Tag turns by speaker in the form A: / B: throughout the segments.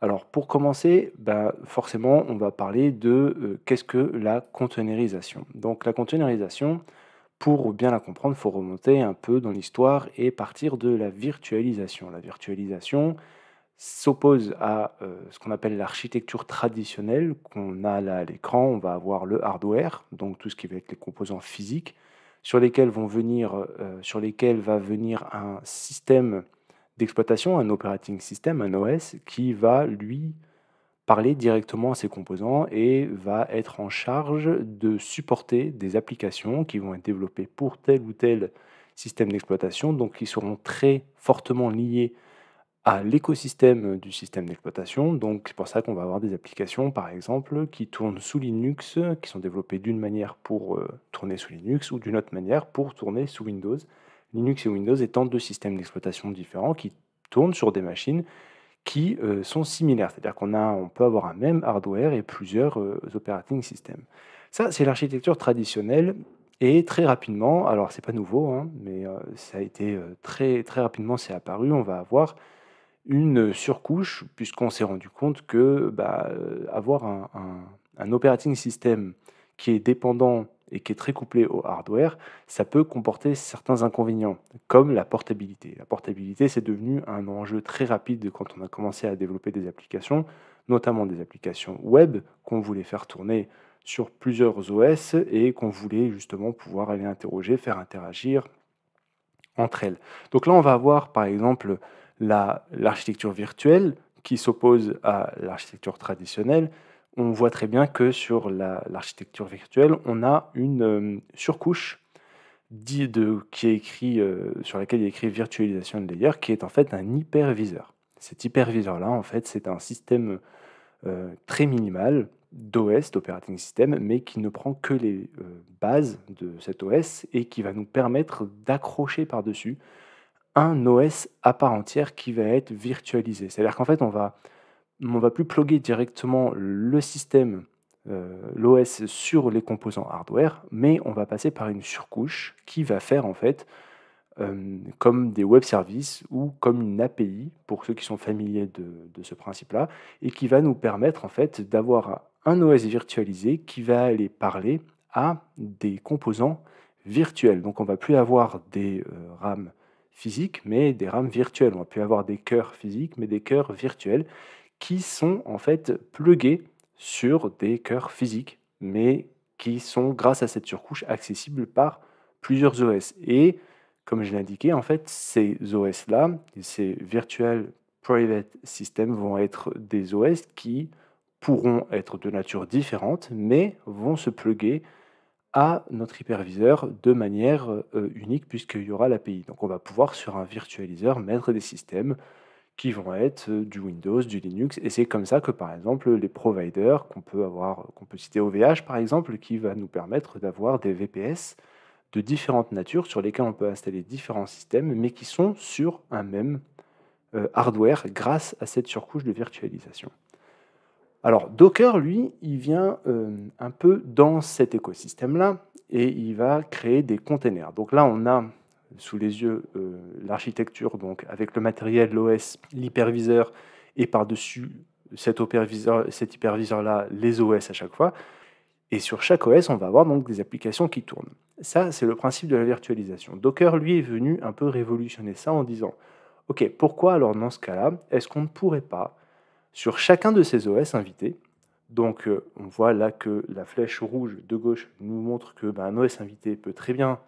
A: Alors pour commencer, bah, forcément on va parler de euh, qu'est-ce que la containerisation. Donc la containerisation, pour bien la comprendre, il faut remonter un peu dans l'histoire et partir de la virtualisation. La virtualisation s'oppose à euh, ce qu'on appelle l'architecture traditionnelle qu'on a là à l'écran. On va avoir le hardware, donc tout ce qui va être les composants physiques, sur lesquels, vont venir, euh, sur lesquels va venir un système d'exploitation, un operating system, un OS, qui va lui parler directement à ses composants et va être en charge de supporter des applications qui vont être développées pour tel ou tel système d'exploitation, donc qui seront très fortement liées à l'écosystème du système d'exploitation. Donc c'est pour ça qu'on va avoir des applications, par exemple, qui tournent sous Linux, qui sont développées d'une manière pour euh, tourner sous Linux ou d'une autre manière pour tourner sous Windows. Linux et Windows étant deux systèmes d'exploitation différents qui tournent sur des machines qui euh, sont similaires. C'est-à-dire qu'on on peut avoir un même hardware et plusieurs euh, operating systems. Ça, c'est l'architecture traditionnelle. Et très rapidement, alors c'est pas nouveau, hein, mais euh, ça a été très, très rapidement, c'est apparu, on va avoir une surcouche, puisqu'on s'est rendu compte que bah, avoir un, un, un operating system qui est dépendant et qui est très couplé au hardware, ça peut comporter certains inconvénients, comme la portabilité. La portabilité, c'est devenu un enjeu très rapide quand on a commencé à développer des applications, notamment des applications web qu'on voulait faire tourner sur plusieurs OS et qu'on voulait justement pouvoir aller interroger, faire interagir entre elles. Donc là, on va avoir par exemple l'architecture virtuelle qui s'oppose à l'architecture traditionnelle, on voit très bien que sur l'architecture virtuelle, on a une euh, surcouche de, qui est écrit, euh, sur laquelle il est écrit virtualisation de layer, qui est en fait un hyperviseur. Cet hyperviseur-là, en fait, c'est un système euh, très minimal d'OS, d'operating system, mais qui ne prend que les bases de cet OS et qui va nous permettre d'accrocher par-dessus un OS à part entière qui va être virtualisé. C'est-à-dire qu'en fait, on va on va plus plugger directement le système, euh, l'OS sur les composants hardware, mais on va passer par une surcouche qui va faire en fait euh, comme des web services ou comme une API, pour ceux qui sont familiers de, ce principe-là, et qui va nous permettre en fait d'avoir un OS virtualisé qui va aller parler à des composants virtuels. Donc on va plus avoir des euh, RAM physiques, mais des RAM virtuelles. On va plus avoir des cœurs physiques, mais des cœurs virtuels qui sont en fait plugués sur des cœurs physiques, mais qui sont grâce à cette surcouche accessibles par plusieurs OS. Et comme je l'indiquais, en fait, ces OS-là, ces Virtual Private Systems, vont être des OS qui pourront être de nature différente, mais vont se pluguer à notre hyperviseur de manière euh, unique puisqu'il y aura l'API. Donc on va pouvoir sur un virtualiseur mettre des systèmes qui vont être euh, du Windows, du Linux. Et c'est comme ça que, par exemple, les providers qu'on peut avoir, qu'on peut citer OVH, par exemple, qui va nous permettre d'avoir des VPS de différentes natures sur lesquelles on peut installer différents systèmes, mais qui sont sur un même euh, hardware grâce à cette surcouche de virtualisation. Alors Docker, lui, il vient euh, un peu dans cet écosystème-là et il va créer des containers. Donc là, on a sous les yeux euh, l'architecture, donc avec le matériel, l'OS, l'hyperviseur, et par-dessus cet, cet hyperviseur-là, les OS à chaque fois. Et sur chaque OS, on va avoir donc des applications qui tournent. Ça, c'est le principe de la virtualisation. Docker, lui, est venu un peu révolutionner ça en disant, OK, pourquoi alors dans ce cas-là, est-ce qu'on ne pourrait pas, sur chacun de ces OS invités, donc euh, on voit là que la flèche rouge de gauche nous montre que ben, un OS invité peut très bien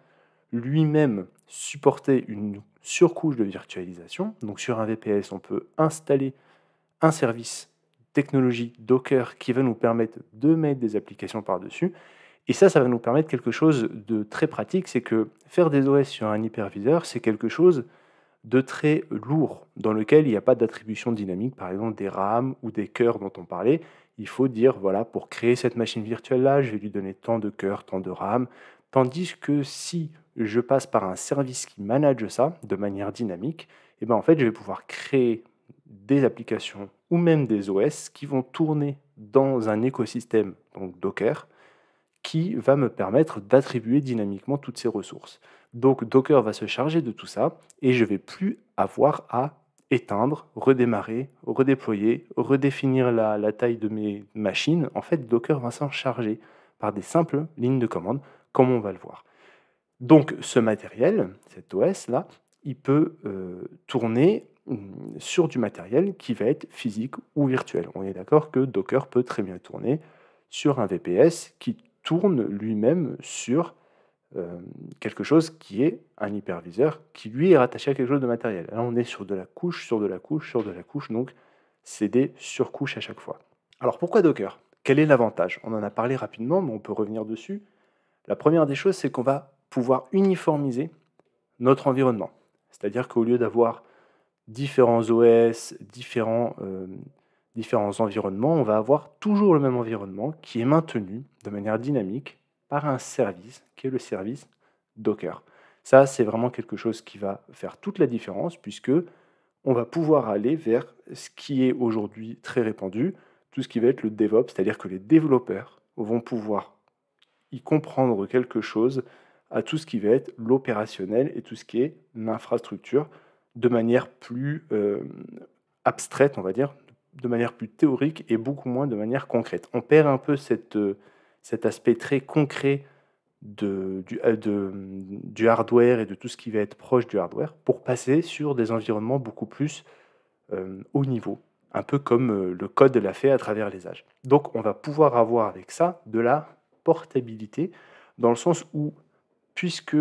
A: lui-même supporter une surcouche de virtualisation. Donc sur un VPS, on peut installer un service technologie Docker qui va nous permettre de mettre des applications par-dessus. Et ça, ça va nous permettre quelque chose de très pratique, c'est que faire des OS sur un hyperviseur, c'est quelque chose de très lourd, dans lequel il n'y a pas d'attribution dynamique, par exemple des RAM ou des cœurs dont on parlait. Il faut dire, voilà, pour créer cette machine virtuelle-là, je vais lui donner tant de cœurs, tant de RAM. Tandis que si je passe par un service qui manage ça de manière dynamique, et ben, en fait, je vais pouvoir créer des applications ou même des OS qui vont tourner dans un écosystème, donc Docker, qui va me permettre d'attribuer dynamiquement toutes ces ressources. Donc Docker va se charger de tout ça et je vais plus avoir à éteindre, redémarrer, redéployer, redéfinir la, la taille de mes machines. En fait, Docker va s'en charger par des simples lignes de commande, comme on va le voir. Donc ce matériel, cet OS là, il peut euh, tourner mm, sur du matériel qui va être physique ou virtuel. On est d'accord que Docker peut très bien tourner sur un VPS qui tourne lui-même sur euh, quelque chose qui est un hyperviseur qui lui est rattaché à quelque chose de matériel. Là, on est sur de la couche, sur de la couche, sur de la couche, donc c'est des surcouches à chaque fois. Alors pourquoi Docker Quel est l'avantage On en a parlé rapidement, mais on peut revenir dessus. La première des choses, c'est qu'on va pouvoir uniformiser notre environnement. C'est-à-dire qu'au lieu d'avoir différents OS, différents, euh, différents environnements, on va avoir toujours le même environnement qui est maintenu de manière dynamique par un service qui est le service Docker. Ça, c'est vraiment quelque chose qui va faire toute la différence puisque on va pouvoir aller vers ce qui est aujourd'hui très répandu, tout ce qui va être le DevOps, c'est-à-dire que les développeurs vont pouvoir y comprendre quelque chose à tout ce qui va être l'opérationnel et tout ce qui est l'infrastructure de manière plus euh, abstraite, on va dire, de manière plus théorique et beaucoup moins de manière concrète. On perd un peu cette, euh, cet aspect très concret euh, de, du, hardware et de tout ce qui va être proche du hardware pour passer sur des environnements beaucoup plus haut niveau, un peu comme le code l'a fait à travers les âges. Donc on va pouvoir avoir avec ça de la portabilité dans le sens où puisque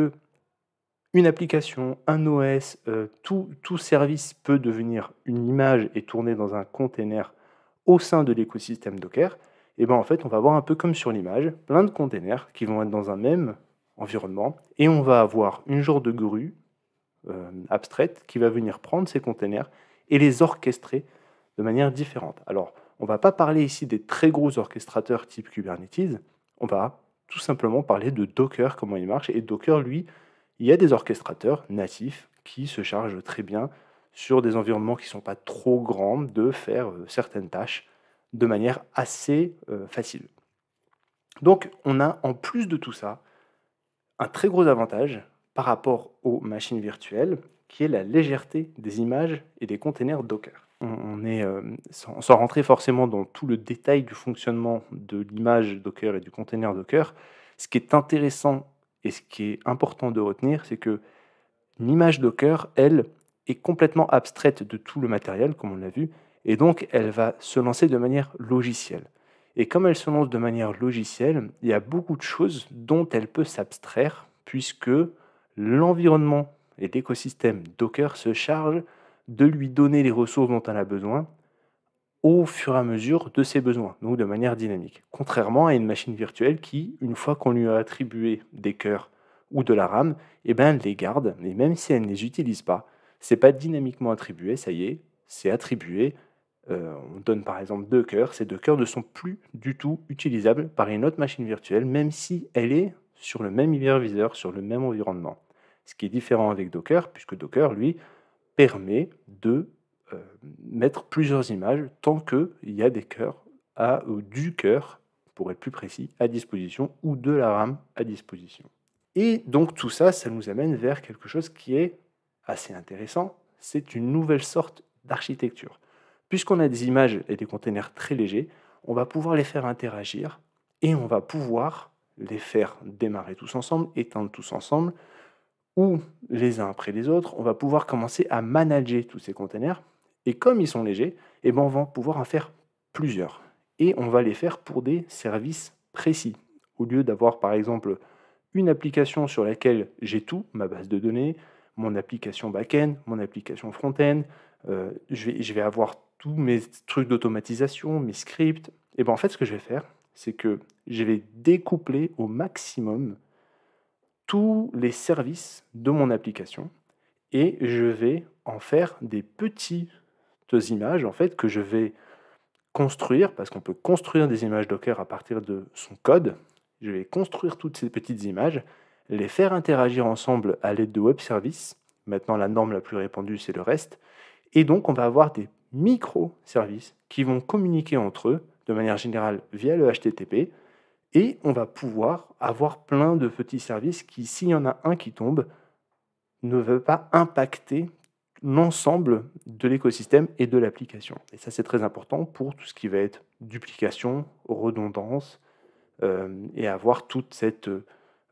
A: une application, un OS, euh, tout, service peut devenir une image et tourner dans un container au sein de l'écosystème Docker, et eh ben en fait, on va avoir un peu comme sur l'image, plein de containers qui vont être dans un même environnement, et on va avoir une genre de grue euh, abstraite qui va venir prendre ces containers et les orchestrer de manière différente. Alors, on ne va pas parler ici des très gros orchestrateurs type Kubernetes, on va tout simplement parler de Docker, comment il marche. Et Docker, lui, il y a des orchestrateurs natifs qui se chargent très bien sur des environnements qui ne sont pas trop grands de faire euh, certaines tâches de manière assez euh, facile. Donc on a en plus de tout ça un très gros avantage par rapport aux machines virtuelles qui est la légèreté des images et des containers Docker on, est, euh, sans, sans, rentrer forcément dans tout le détail du fonctionnement de l'image Docker et du container Docker, ce qui est intéressant et ce qui est important de retenir, c'est que l'image Docker, elle, est complètement abstraite de tout le matériel, comme on l'a vu, et donc elle va se lancer de manière logicielle. Et comme elle se lance de manière logicielle, il y a beaucoup de choses dont elle peut s'abstraire, puisque l'environnement et l'écosystème Docker se chargent de lui donner les ressources dont elle a besoin au fur et à mesure de ses besoins, donc de manière dynamique. Contrairement à une machine virtuelle qui, une fois qu'on lui a attribué des cœurs ou de la RAM, eh ben, les garde, et même si elle ne les utilise pas, c'est pas dynamiquement attribué, ça y est, c'est attribué. Euh, on donne par exemple deux cœurs, ces deux cœurs ne sont plus du tout utilisables par une autre machine virtuelle, même si elle est sur le même hyperviseur, sur le même environnement. Ce qui est différent avec Docker, puisque Docker, lui, permet de euh, mettre plusieurs images tant qu'il y a des cœurs ou du cœur, pour être plus précis, à disposition ou de la RAM à disposition. Et donc tout ça, ça nous amène vers quelque chose qui est assez intéressant, c'est une nouvelle sorte d'architecture. Puisqu'on a des images et des containers très légers, on va pouvoir les faire interagir et on va pouvoir les faire démarrer tous ensemble, éteindre tous ensemble, ou les uns après les autres, on va pouvoir commencer à manager tous ces containers. Et comme ils sont légers, et eh ben on va pouvoir en faire plusieurs. Et on va les faire pour des services précis. Au lieu d'avoir par exemple une application sur laquelle j'ai tout, ma base de données, mon application back-end, mon application front-end, euh, je, vais, je, vais, avoir tous mes trucs d'automatisation, mes scripts. Et eh ben en fait, ce que je vais faire, c'est que je vais découpler au maximum les services de mon application et je vais en faire des petites images en fait que je vais construire parce qu'on peut construire des images Docker à partir de son code. Je vais construire toutes ces petites images, les faire interagir ensemble à l'aide de web services. Maintenant, la norme la plus répandue, c'est le reste Et donc, on va avoir des micro-services qui vont communiquer entre eux de manière générale via le HTTP et on va pouvoir avoir plein de petits services qui, s'il y en a un qui tombe, ne veut pas impacter l'ensemble de l'écosystème et de l'application. Et ça, c'est très important pour tout ce qui va être duplication, redondance, euh, et avoir toute cette euh,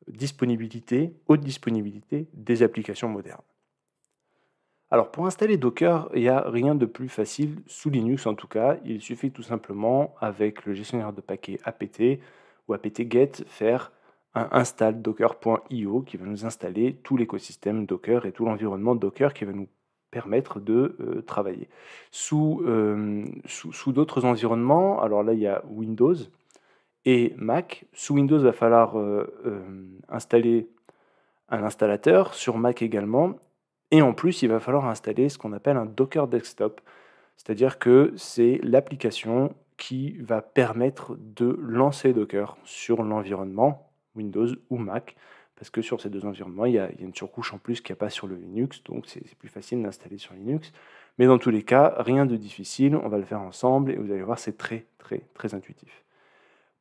A: disponibilité, haute disponibilité des applications modernes. Alors pour installer Docker, il n'y a rien de plus facile, sous Linux en tout cas. Il suffit tout simplement avec le gestionnaire de paquets APT ou apt-get faire un install docker.io qui va nous installer tout l'écosystème Docker et tout l'environnement Docker qui va nous permettre de euh, travailler. Euh, sous, sous, d'autres environnements, alors là il y a Windows et Mac. Sous Windows, va falloir euh, installer un installateur, sur Mac également. Et en plus, il va falloir installer ce qu'on appelle un Docker Desktop, c'est-à-dire que c'est l'application qui va permettre de lancer Docker sur l'environnement Windows ou Mac, parce que sur ces deux environnements, il y a, une surcouche en plus qu'il n'y a pas sur le Linux, donc c'est plus facile d'installer sur Linux. Mais dans tous les cas, rien de difficile, on va le faire ensemble et vous allez voir, c'est très très très intuitif.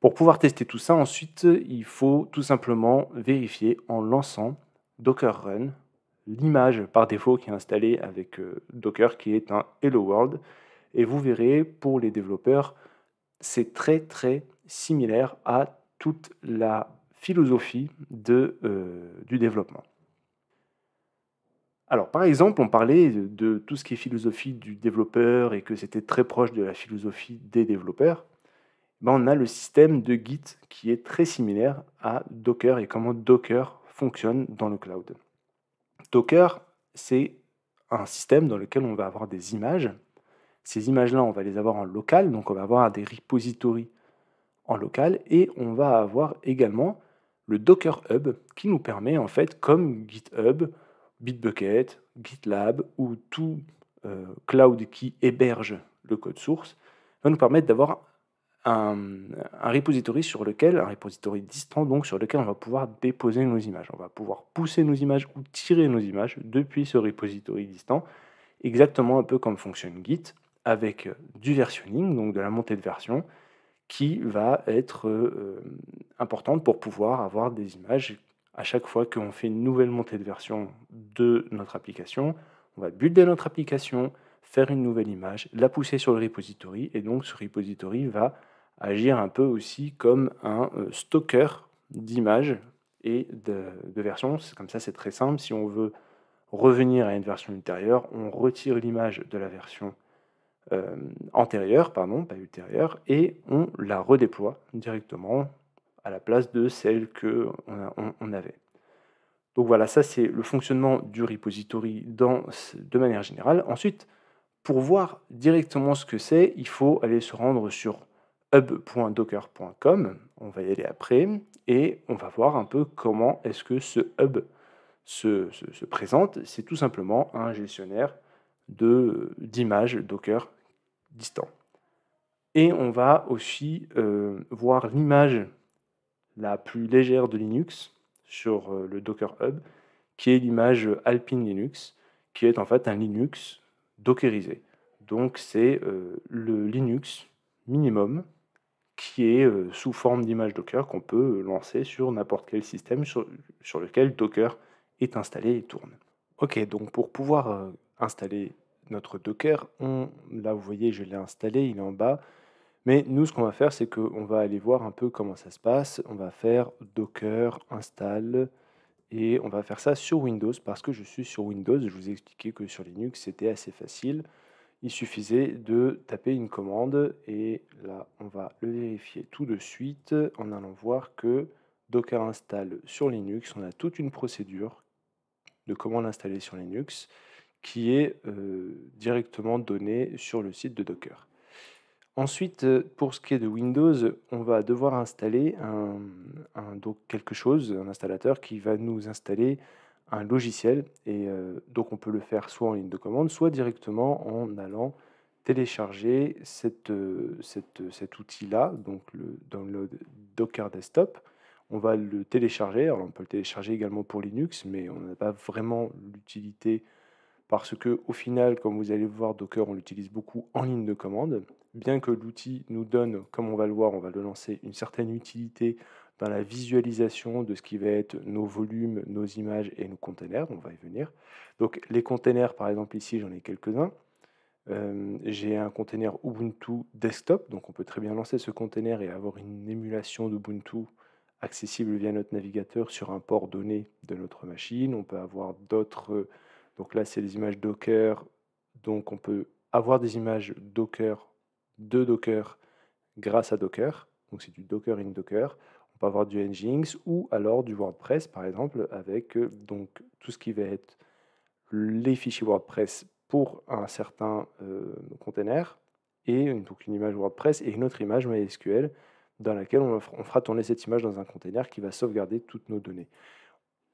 A: Pour pouvoir tester tout ça, ensuite, il faut tout simplement vérifier en lançant Docker Run l'image par défaut qui est installée avec euh, Docker, qui est un Hello World. Et vous verrez, pour les développeurs, c'est très très similaire à toute la philosophie euh, du développement. Alors, par exemple, on parlait de, tout ce qui est philosophie du développeur et que c'était très proche de la philosophie des développeurs. Eh ben, on a le système de Git qui est très similaire à Docker et comment Docker fonctionne dans le cloud. Docker, c'est un système dans lequel on va avoir des images ces images-là, on va les avoir en local, donc on va avoir des repositories en local et on va avoir également le Docker Hub qui nous permet en fait, comme GitHub, Bitbucket, GitLab ou tout euh, cloud qui héberge le code source, va nous permettre d'avoir un, un, repository sur lequel, un repository distant donc sur lequel on va pouvoir déposer nos images. On va pouvoir pousser nos images ou tirer nos images depuis ce repository distant, exactement un peu comme fonctionne Git avec euh, du versionning, donc de la montée de version, qui va être euh, euh, importante pour pouvoir avoir des images à chaque fois qu'on fait une nouvelle montée de version de notre application. On va builder notre application, faire une nouvelle image, la pousser sur le repository, et donc ce repository va agir un peu aussi comme un stocker d'images et de, de versions. Comme ça, c'est très simple. Si on veut revenir à une version ultérieure, on retire l'image de la version euh, antérieure, pardon, pas ultérieure, et on la redéploie directement à la place de celle que on, avait. Donc voilà, ça c'est le fonctionnement du repository dans, de manière générale. Ensuite, pour voir directement ce que c'est, il faut aller se rendre sur hub.docker.com, on va y aller après, et on va voir un peu comment est-ce que ce hub se, se présente. C'est tout simplement un gestionnaire d'images Docker distant. Et on va aussi euh, voir l'image la plus légère de Linux sur euh, le Docker Hub, qui est l'image Alpine Linux, qui est en fait un Linux dockerisé. Donc c'est euh, le Linux minimum qui est sous forme d'image Docker qu'on peut lancer sur n'importe quel système sur, sur, lequel Docker est installé et tourne. Ok, donc pour pouvoir installer notre Docker. On, là, vous voyez, je l'ai installé, il est en bas. Mais nous, ce qu'on va faire, c'est qu'on va aller voir un peu comment ça se passe. On va faire Docker install et on va faire ça sur Windows parce que je suis sur Windows. Je vous ai expliqué que sur Linux, c'était assez facile. Il suffisait de taper une commande et là, on va le vérifier tout de suite en allant voir que Docker install sur Linux. On a toute une procédure de commande l'installer sur Linux qui est euh, directement donné sur le site de Docker. Ensuite, euh, pour ce qui est de Windows, on va devoir installer quelque chose, un installateur qui va nous installer un logiciel. Et euh, donc on peut le faire soit en ligne de commande, soit directement en allant télécharger cet outil-là, donc le download Docker Desktop. On va le télécharger, alors on peut le télécharger également pour Linux, mais on n'a pas vraiment l'utilité parce que au final, comme vous allez voir, Docker, on l'utilise beaucoup en ligne de commande. Bien que l'outil nous donne, comme on va le voir, on va le lancer, une certaine utilité dans la visualisation de ce qui va être nos volumes, nos images et nos containers, on va y venir. Donc les containers, par exemple ici, j'en ai quelques-uns. Euh, j'ai un container Ubuntu desktop, donc on peut très bien lancer ce container et avoir une émulation d'Ubuntu accessible via notre navigateur sur un port donné de notre machine. On peut avoir d'autres... Donc là, c'est les images Docker. Donc on peut avoir des images Docker de Docker grâce à Docker. Donc c'est du Docker in Docker. On peut avoir du Nginx ou alors du WordPress par exemple avec euh, donc tout ce qui va être les fichiers WordPress pour un certain euh, container et donc une image WordPress et une autre image MySQL dans laquelle on, on fera tourner cette image dans un container qui va sauvegarder toutes nos données.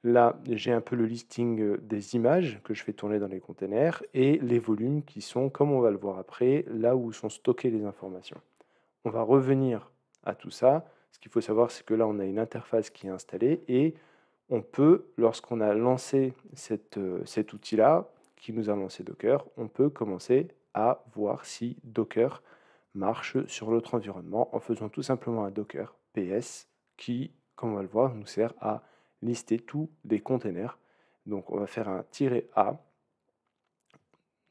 A: Là, j'ai un peu le listing euh, des images que je fais tourner dans les containers et les volumes qui sont, comme on va le voir après, là où sont stockées les informations. On va revenir à tout ça. Ce qu'il faut savoir, c'est que là, on a une interface qui est installée et on peut, lorsqu'on a lancé cette, euh, cet outil-là, qui nous a lancé Docker, on peut commencer à voir si Docker marche sur notre environnement en faisant tout simplement un Docker PS qui, comme on va le voir, nous sert à lister tous les containers. Donc on va faire un "-a".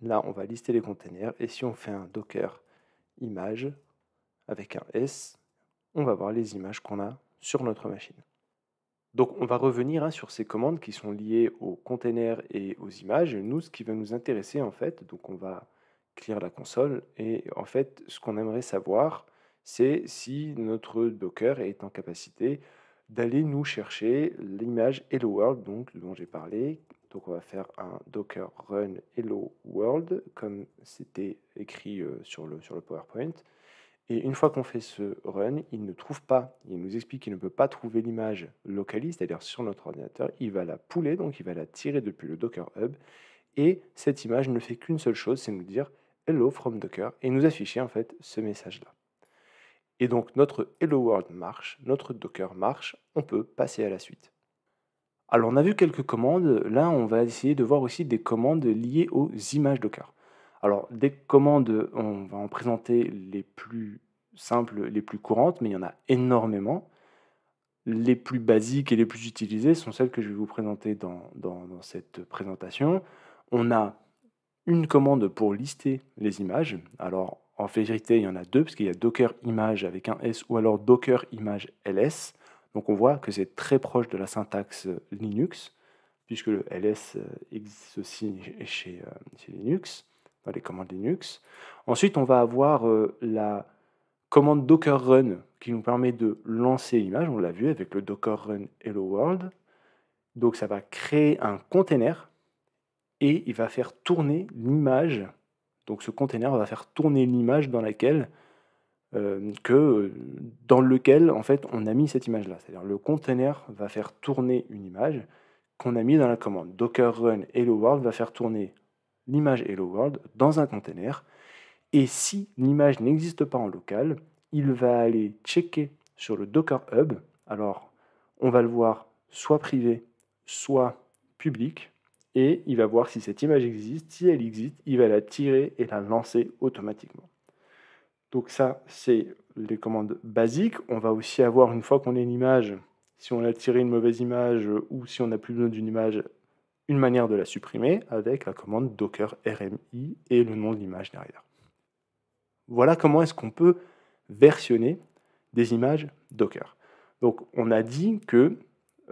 A: Là, on va lister les containers. Et si on fait un docker image avec un S, on va voir les images qu'on a sur notre machine. Donc on va revenir hein, sur ces commandes qui sont liées aux containers et aux images. Nous, ce qui va nous intéresser en fait, donc on va clear la console et en fait ce qu'on aimerait savoir, c'est si notre Docker est en capacité d'aller nous chercher l'image Hello World, donc dont j'ai parlé. Donc on va faire un Docker run Hello World, comme c'était écrit euh, sur le, sur le PowerPoint. Et une fois qu'on fait ce run, il ne trouve pas, il nous explique qu'il ne peut pas trouver l'image localisée c'est-à-dire sur notre ordinateur, il va la pouler, donc il va la tirer depuis le Docker Hub, et cette image ne fait qu'une seule chose, c'est nous dire Hello from Docker, et nous afficher en fait ce message-là. Et donc notre Hello World marche, notre Docker marche, on peut passer à la suite. Alors on a vu quelques commandes, là on va essayer de voir aussi des commandes liées aux images Docker. Alors des commandes, on va en présenter les plus simples, les plus courantes, mais il y en a énormément. Les plus basiques et les plus utilisées sont celles que je vais vous présenter dans, cette présentation. On a une commande pour lister les images. Alors en vérité, il y en a deux, parce qu'il y a Docker image avec un S ou alors Docker image ls. Donc on voit que c'est très proche de la syntaxe euh, Linux, puisque le ls euh, existe aussi chez, euh, chez Linux, dans les commandes Linux. Ensuite, on va avoir la commande docker run qui nous permet de lancer l'image, on l'a vu avec le docker run hello world. Donc ça va créer un container et il va faire tourner l'image donc ce container va faire tourner l'image dans laquelle euh, que dans lequel en fait on a mis cette image là. C'est-à-dire le container va faire tourner une image qu'on a mis dans la commande. Docker run hello world va faire tourner l'image hello world dans un container. Et si l'image n'existe pas en local, il va aller checker sur le Docker Hub. Alors on va le voir soit privé, soit public et il va voir si cette image existe. Si elle existe, il va la tirer et la lancer automatiquement. Donc ça, c'est les commandes basiques. On va aussi avoir, une fois qu'on a une image, si on a tiré une mauvaise image ou si on n'a plus besoin d'une image, une manière de la supprimer avec la commande docker rmi et le nom de l'image derrière. Voilà comment est-ce qu'on peut versionner des images docker. Donc on a dit que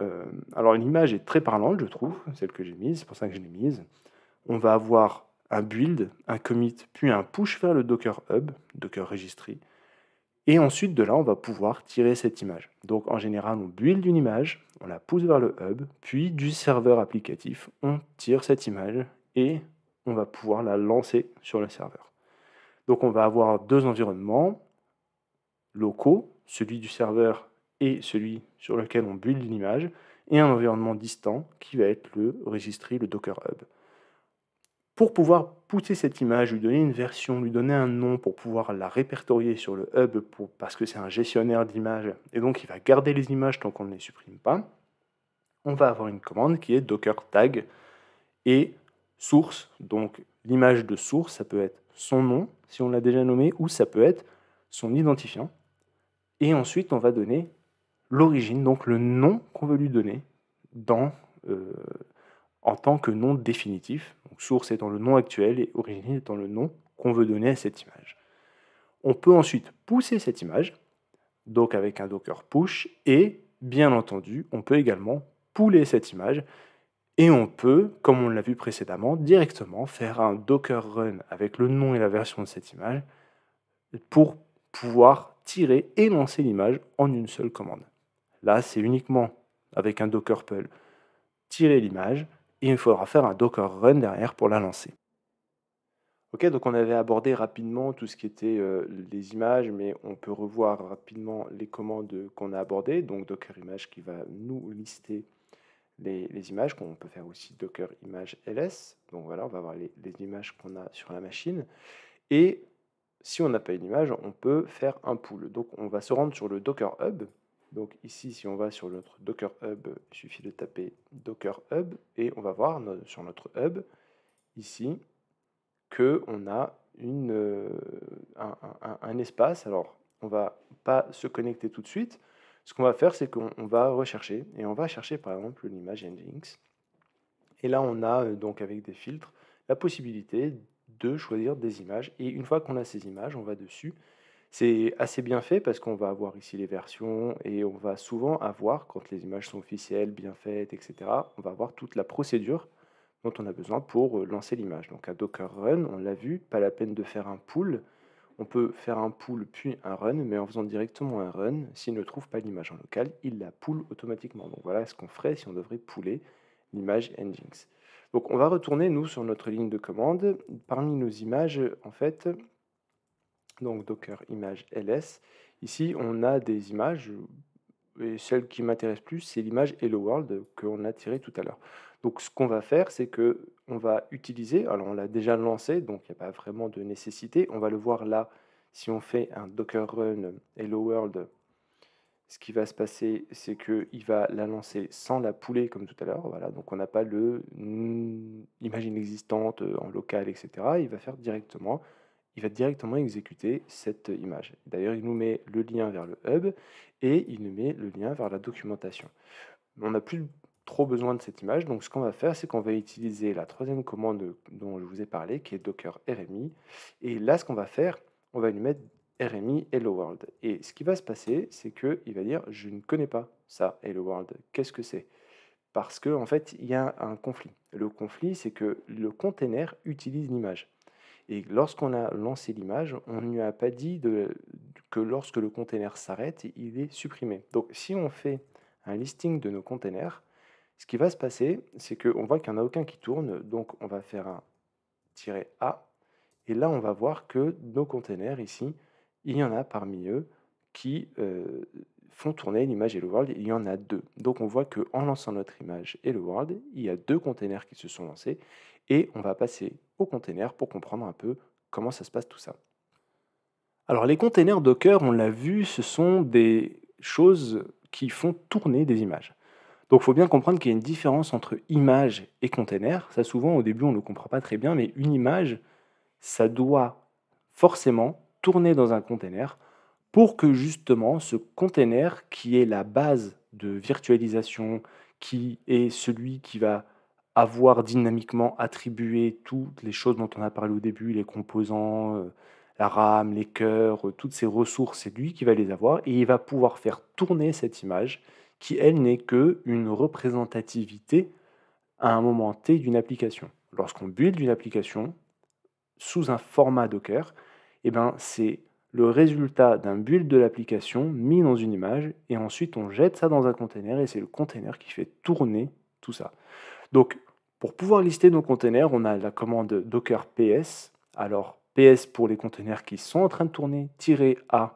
A: euh, alors une image est très parlante, je trouve, celle que j'ai mise, c'est pour ça que je l'ai mise. On va avoir un build, un commit, puis un push vers le Docker Hub, Docker Registry. Et ensuite, de là, on va pouvoir tirer cette image. Donc en général, on build une image, on la pousse vers le hub, puis du serveur applicatif, on tire cette image et on va pouvoir la lancer sur le serveur. Donc on va avoir deux environnements locaux, celui du serveur et celui sur lequel on build une image, et un environnement distant qui va être le registry, le Docker Hub. Pour pouvoir pousser cette image, lui donner une version, lui donner un nom pour pouvoir la répertorier sur le hub parce que c'est un gestionnaire d'images et donc il va garder les images tant qu'on ne les supprime pas, on va avoir une commande qui est docker tag et source. Donc l'image de source, ça peut être son nom si on l'a déjà nommé ou ça peut être son identifiant. Et ensuite, on va donner l'origine, donc le nom qu'on veut lui donner dans, euh, en tant que nom définitif. Donc source étant le nom actuel et origine étant le nom qu'on veut donner à cette image. On peut ensuite pousser cette image, donc avec un Docker push, et bien entendu, on peut également pouler cette image. Et on peut, comme on l'a vu précédemment, directement faire un Docker run avec le nom et la version de cette image pour pouvoir tirer et lancer l'image en une seule commande. Là, c'est uniquement avec un Docker Pull tirer l'image et il faudra faire un Docker Run derrière pour la lancer. Ok, donc on avait abordé rapidement tout ce qui était euh, les images, mais on peut revoir rapidement les commandes qu'on a abordées. Donc Docker Image qui va nous lister les, images, qu'on peut faire aussi Docker Image LS. Donc voilà, on va voir les, les images qu'on a sur la machine. Et si on n'a pas une image, on peut faire un pool. Donc on va se rendre sur le Docker Hub, donc ici, si on va sur notre Docker Hub, il suffit de taper Docker Hub et on va voir sur notre Hub, ici, qu'on a euh, un, espace. Alors, on ne va pas se connecter tout de suite. Ce qu'on va faire, c'est qu'on va rechercher et on va chercher par exemple l'image Nginx. Et là, on a euh, donc avec des filtres la possibilité de choisir des images. Et une fois qu'on a ces images, on va dessus c'est assez bien fait parce qu'on va avoir ici les versions et on va souvent avoir, quand les images sont officielles, bien faites, etc., on va avoir toute la procédure dont on a besoin pour euh, lancer l'image. Donc à Docker Run, on l'a vu, pas la peine de faire un pull. On peut faire un pull puis un run, mais en faisant directement un run, s'il ne trouve pas l'image en local, il la pull automatiquement. Donc voilà ce qu'on ferait si on devrait pouler l'image Engines. Donc on va retourner, nous, sur notre ligne de commande. Parmi nos images, en fait, donc Docker image ls. Ici, on a des images, et celle qui m'intéresse plus, c'est l'image Hello World qu'on a tiré tout à l'heure. Donc ce qu'on va faire, c'est que on va utiliser, alors on l'a déjà lancé, donc il n'y a pas vraiment de nécessité, on va le voir là, si on fait un Docker Run Hello World, ce qui va se passer, c'est que il va la lancer sans la pouler comme tout à l'heure, voilà, donc on n'a pas le image inexistante euh, en local, etc. Il va faire directement il va directement exécuter cette image. D'ailleurs, il nous met le lien vers le hub et il nous met le lien vers la documentation. On n'a plus trop besoin de cette image, donc ce qu'on va faire, c'est qu'on va utiliser la troisième commande dont je vous ai parlé, qui est docker RMI. Et là, ce qu'on va faire, on va lui mettre RMI Hello World. Et ce qui va se passer, c'est qu'il va dire je ne connais pas ça, Hello World. Qu'est-ce que c'est Parce qu'en en fait, il y a un conflit. Le conflit, c'est que le container utilise l'image. Et lorsqu'on a lancé l'image, on ne lui a pas dit que lorsque le container s'arrête, il est supprimé. Donc si on fait un listing de nos containers, ce qui va se passer, c'est qu'on voit qu'il n'y en a aucun qui tourne, donc on va faire un "-a", et là on va voir que nos containers ici, il y en a parmi eux qui euh, font tourner l'image Hello World, il y en a deux. Donc on voit qu'en lançant notre image Hello World, il y a deux containers qui se sont lancés, et on va passer au container pour comprendre un peu comment ça se passe tout ça. Alors les containers Docker, on l'a vu, ce sont des choses qui font tourner des images. Donc il faut bien comprendre qu'il y a une différence entre image et container. Ça souvent au début on ne comprend pas très bien, mais une image, ça doit forcément tourner dans un container pour que justement ce container qui est la base de virtualisation, qui est celui qui va avoir dynamiquement attribué toutes les choses dont on a parlé au début, les composants, euh, la RAM, les cœurs, euh, toutes ces ressources, c'est lui qui va les avoir et il va pouvoir faire tourner cette image qui, elle, n'est que une représentativité à un moment T d'une application. Lorsqu'on build une application sous un format Docker, et eh ben, c'est le résultat d'un build de l'application mis dans une image et ensuite on jette ça dans un container et c'est le container qui fait tourner tout ça. Donc pour pouvoir lister nos containers, on a la commande docker ps. Alors ps pour les containers qui sont en train de tourner, -a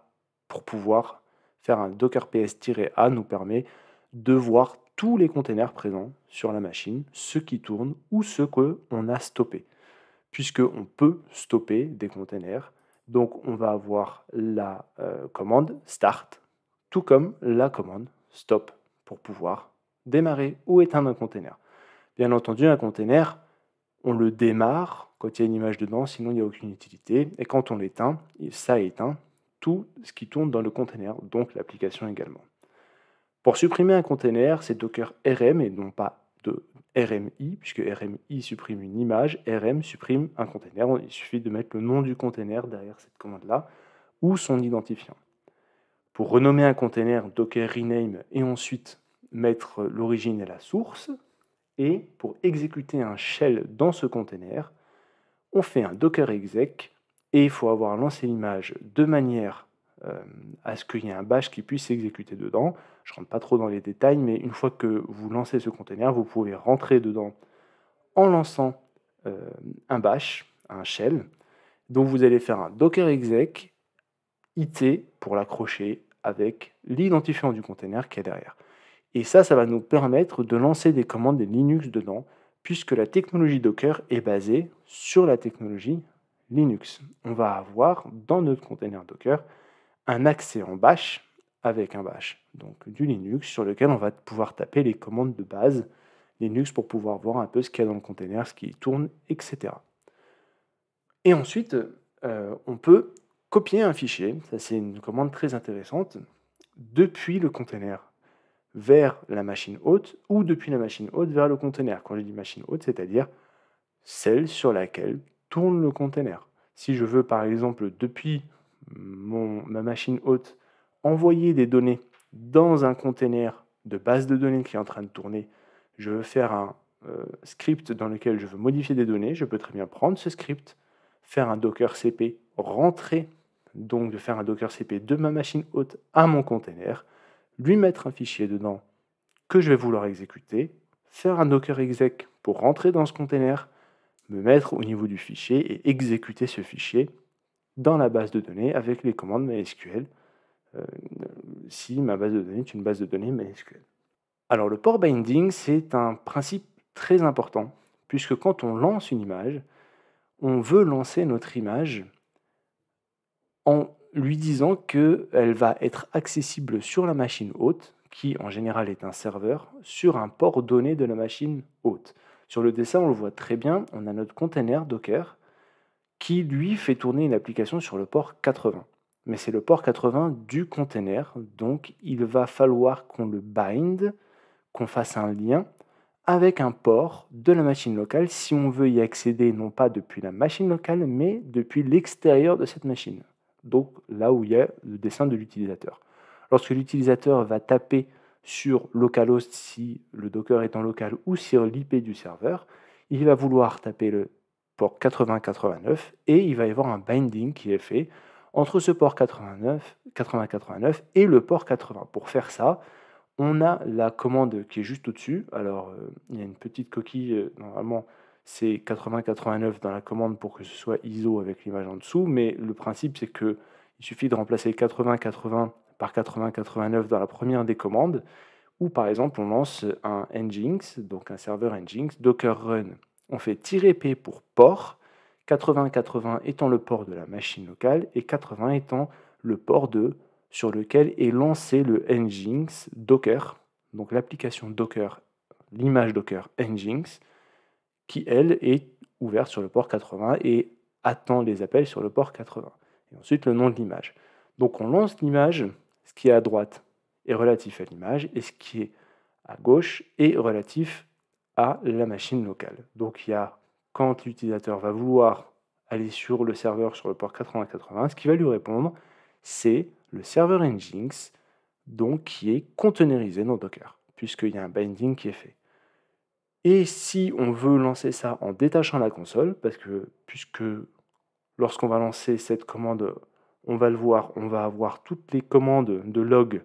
A: pour pouvoir faire un docker ps-a nous permet de voir tous les containers présents sur la machine, ceux qui tournent ou ceux qu'on a stoppés. Puisqu'on peut stopper des containers, donc on va avoir la euh, commande start, tout comme la commande stop, pour pouvoir démarrer ou éteindre un container. Bien entendu, un container, on le démarre quand il y a une image dedans, sinon il n'y a aucune utilité. Et quand on l'éteint, ça éteint tout ce qui tourne dans le container, donc l'application également. Pour supprimer un container, c'est Docker RM et non pas de RMI, puisque RMI supprime une image, RM supprime un container. Il suffit de mettre le nom du container derrière cette commande-là ou son identifiant. Pour renommer un container Docker rename et ensuite mettre l'origine et la source, et pour exécuter un shell dans ce container, on fait un docker exec et il faut avoir lancé l'image de manière euh, à ce qu'il y ait un bash qui puisse s'exécuter dedans. Je ne rentre pas trop dans les détails, mais une fois que vous lancez ce container, vous pouvez rentrer dedans en lançant euh, un bash, un shell. Donc vous allez faire un docker exec IT pour l'accrocher avec l'identifiant du container qui est derrière. Et ça, ça va nous permettre de lancer des commandes Linux dedans, puisque la technologie Docker est basée sur la technologie Linux. On va avoir dans notre container Docker un accès en bash avec un bash, donc du Linux, sur lequel on va pouvoir taper les commandes de base Linux pour pouvoir voir un peu ce qu'il y a dans le container, ce qui tourne, etc. Et ensuite, euh, on peut copier un fichier, ça c'est une commande très intéressante, depuis le container vers la machine haute ou depuis la machine haute vers le conteneur. Quand je dis machine haute, c'est-à-dire celle sur laquelle tourne le conteneur. Si je veux par exemple depuis ma machine haute envoyer des données dans un conteneur de base de données qui est en train de tourner, je veux faire un euh, script dans lequel je veux modifier des données, je peux très bien prendre ce script, faire un Docker CP, rentrer, donc de faire un Docker CP de ma machine haute à mon conteneur, lui mettre un fichier dedans que je vais vouloir exécuter, faire un docker exec pour rentrer dans ce container, me mettre au niveau du fichier et exécuter ce fichier dans la base de données avec les commandes MySQL euh, si ma base de données est une base de données MySQL. Alors le port binding, c'est un principe très important puisque quand on lance une image, on veut lancer notre image en lui disant qu'elle va être accessible sur la machine haute, qui en général est un serveur, sur un port donné de la machine haute. Sur le dessin, on le voit très bien, on a notre container Docker qui lui fait tourner une application sur le port 80. Mais c'est le port 80 du container, donc il va falloir qu'on le bind, qu'on fasse un lien avec un port de la machine locale si on veut y accéder non pas depuis la machine locale mais depuis l'extérieur de cette machine donc là où il y a le dessin de l'utilisateur. Lorsque l'utilisateur va taper sur localhost si le Docker est en local ou sur l'IP du serveur, il va vouloir taper le port 8089 et il va y avoir un binding qui est fait entre ce port 89, 8089 et le port 80. Pour faire ça, on a la commande qui est juste au-dessus. Alors, euh, il y a une petite coquille euh, normalement c'est 80 dans la commande pour que ce soit ISO avec l'image en dessous, mais le principe c'est que il suffit de remplacer 80-80 par 80-89 dans la première des commandes, ou par exemple on lance un Nginx, donc un serveur Nginx, Docker Run, on fait "p" pour port, 8080 étant le port de la machine locale et 80 étant le port de sur lequel est lancé le Nginx Docker, donc l'application Docker, l'image Docker Nginx, qui, elle, est ouverte sur le port 80 et attend les appels sur le port 80. Et ensuite, le nom de l'image. Donc, on lance l'image, ce qui est à droite est relatif à l'image, et ce qui est à gauche est relatif à la machine locale. Donc, il y a, quand l'utilisateur va vouloir aller sur le serveur sur le port 8080, ce qui va lui répondre, c'est le serveur Nginx, donc qui est containerisé dans Docker, puisqu'il y a un binding qui est fait. Et si on veut lancer ça en détachant la console, parce que puisque lorsqu'on va lancer cette commande, on va le voir, on va avoir toutes les commandes de log,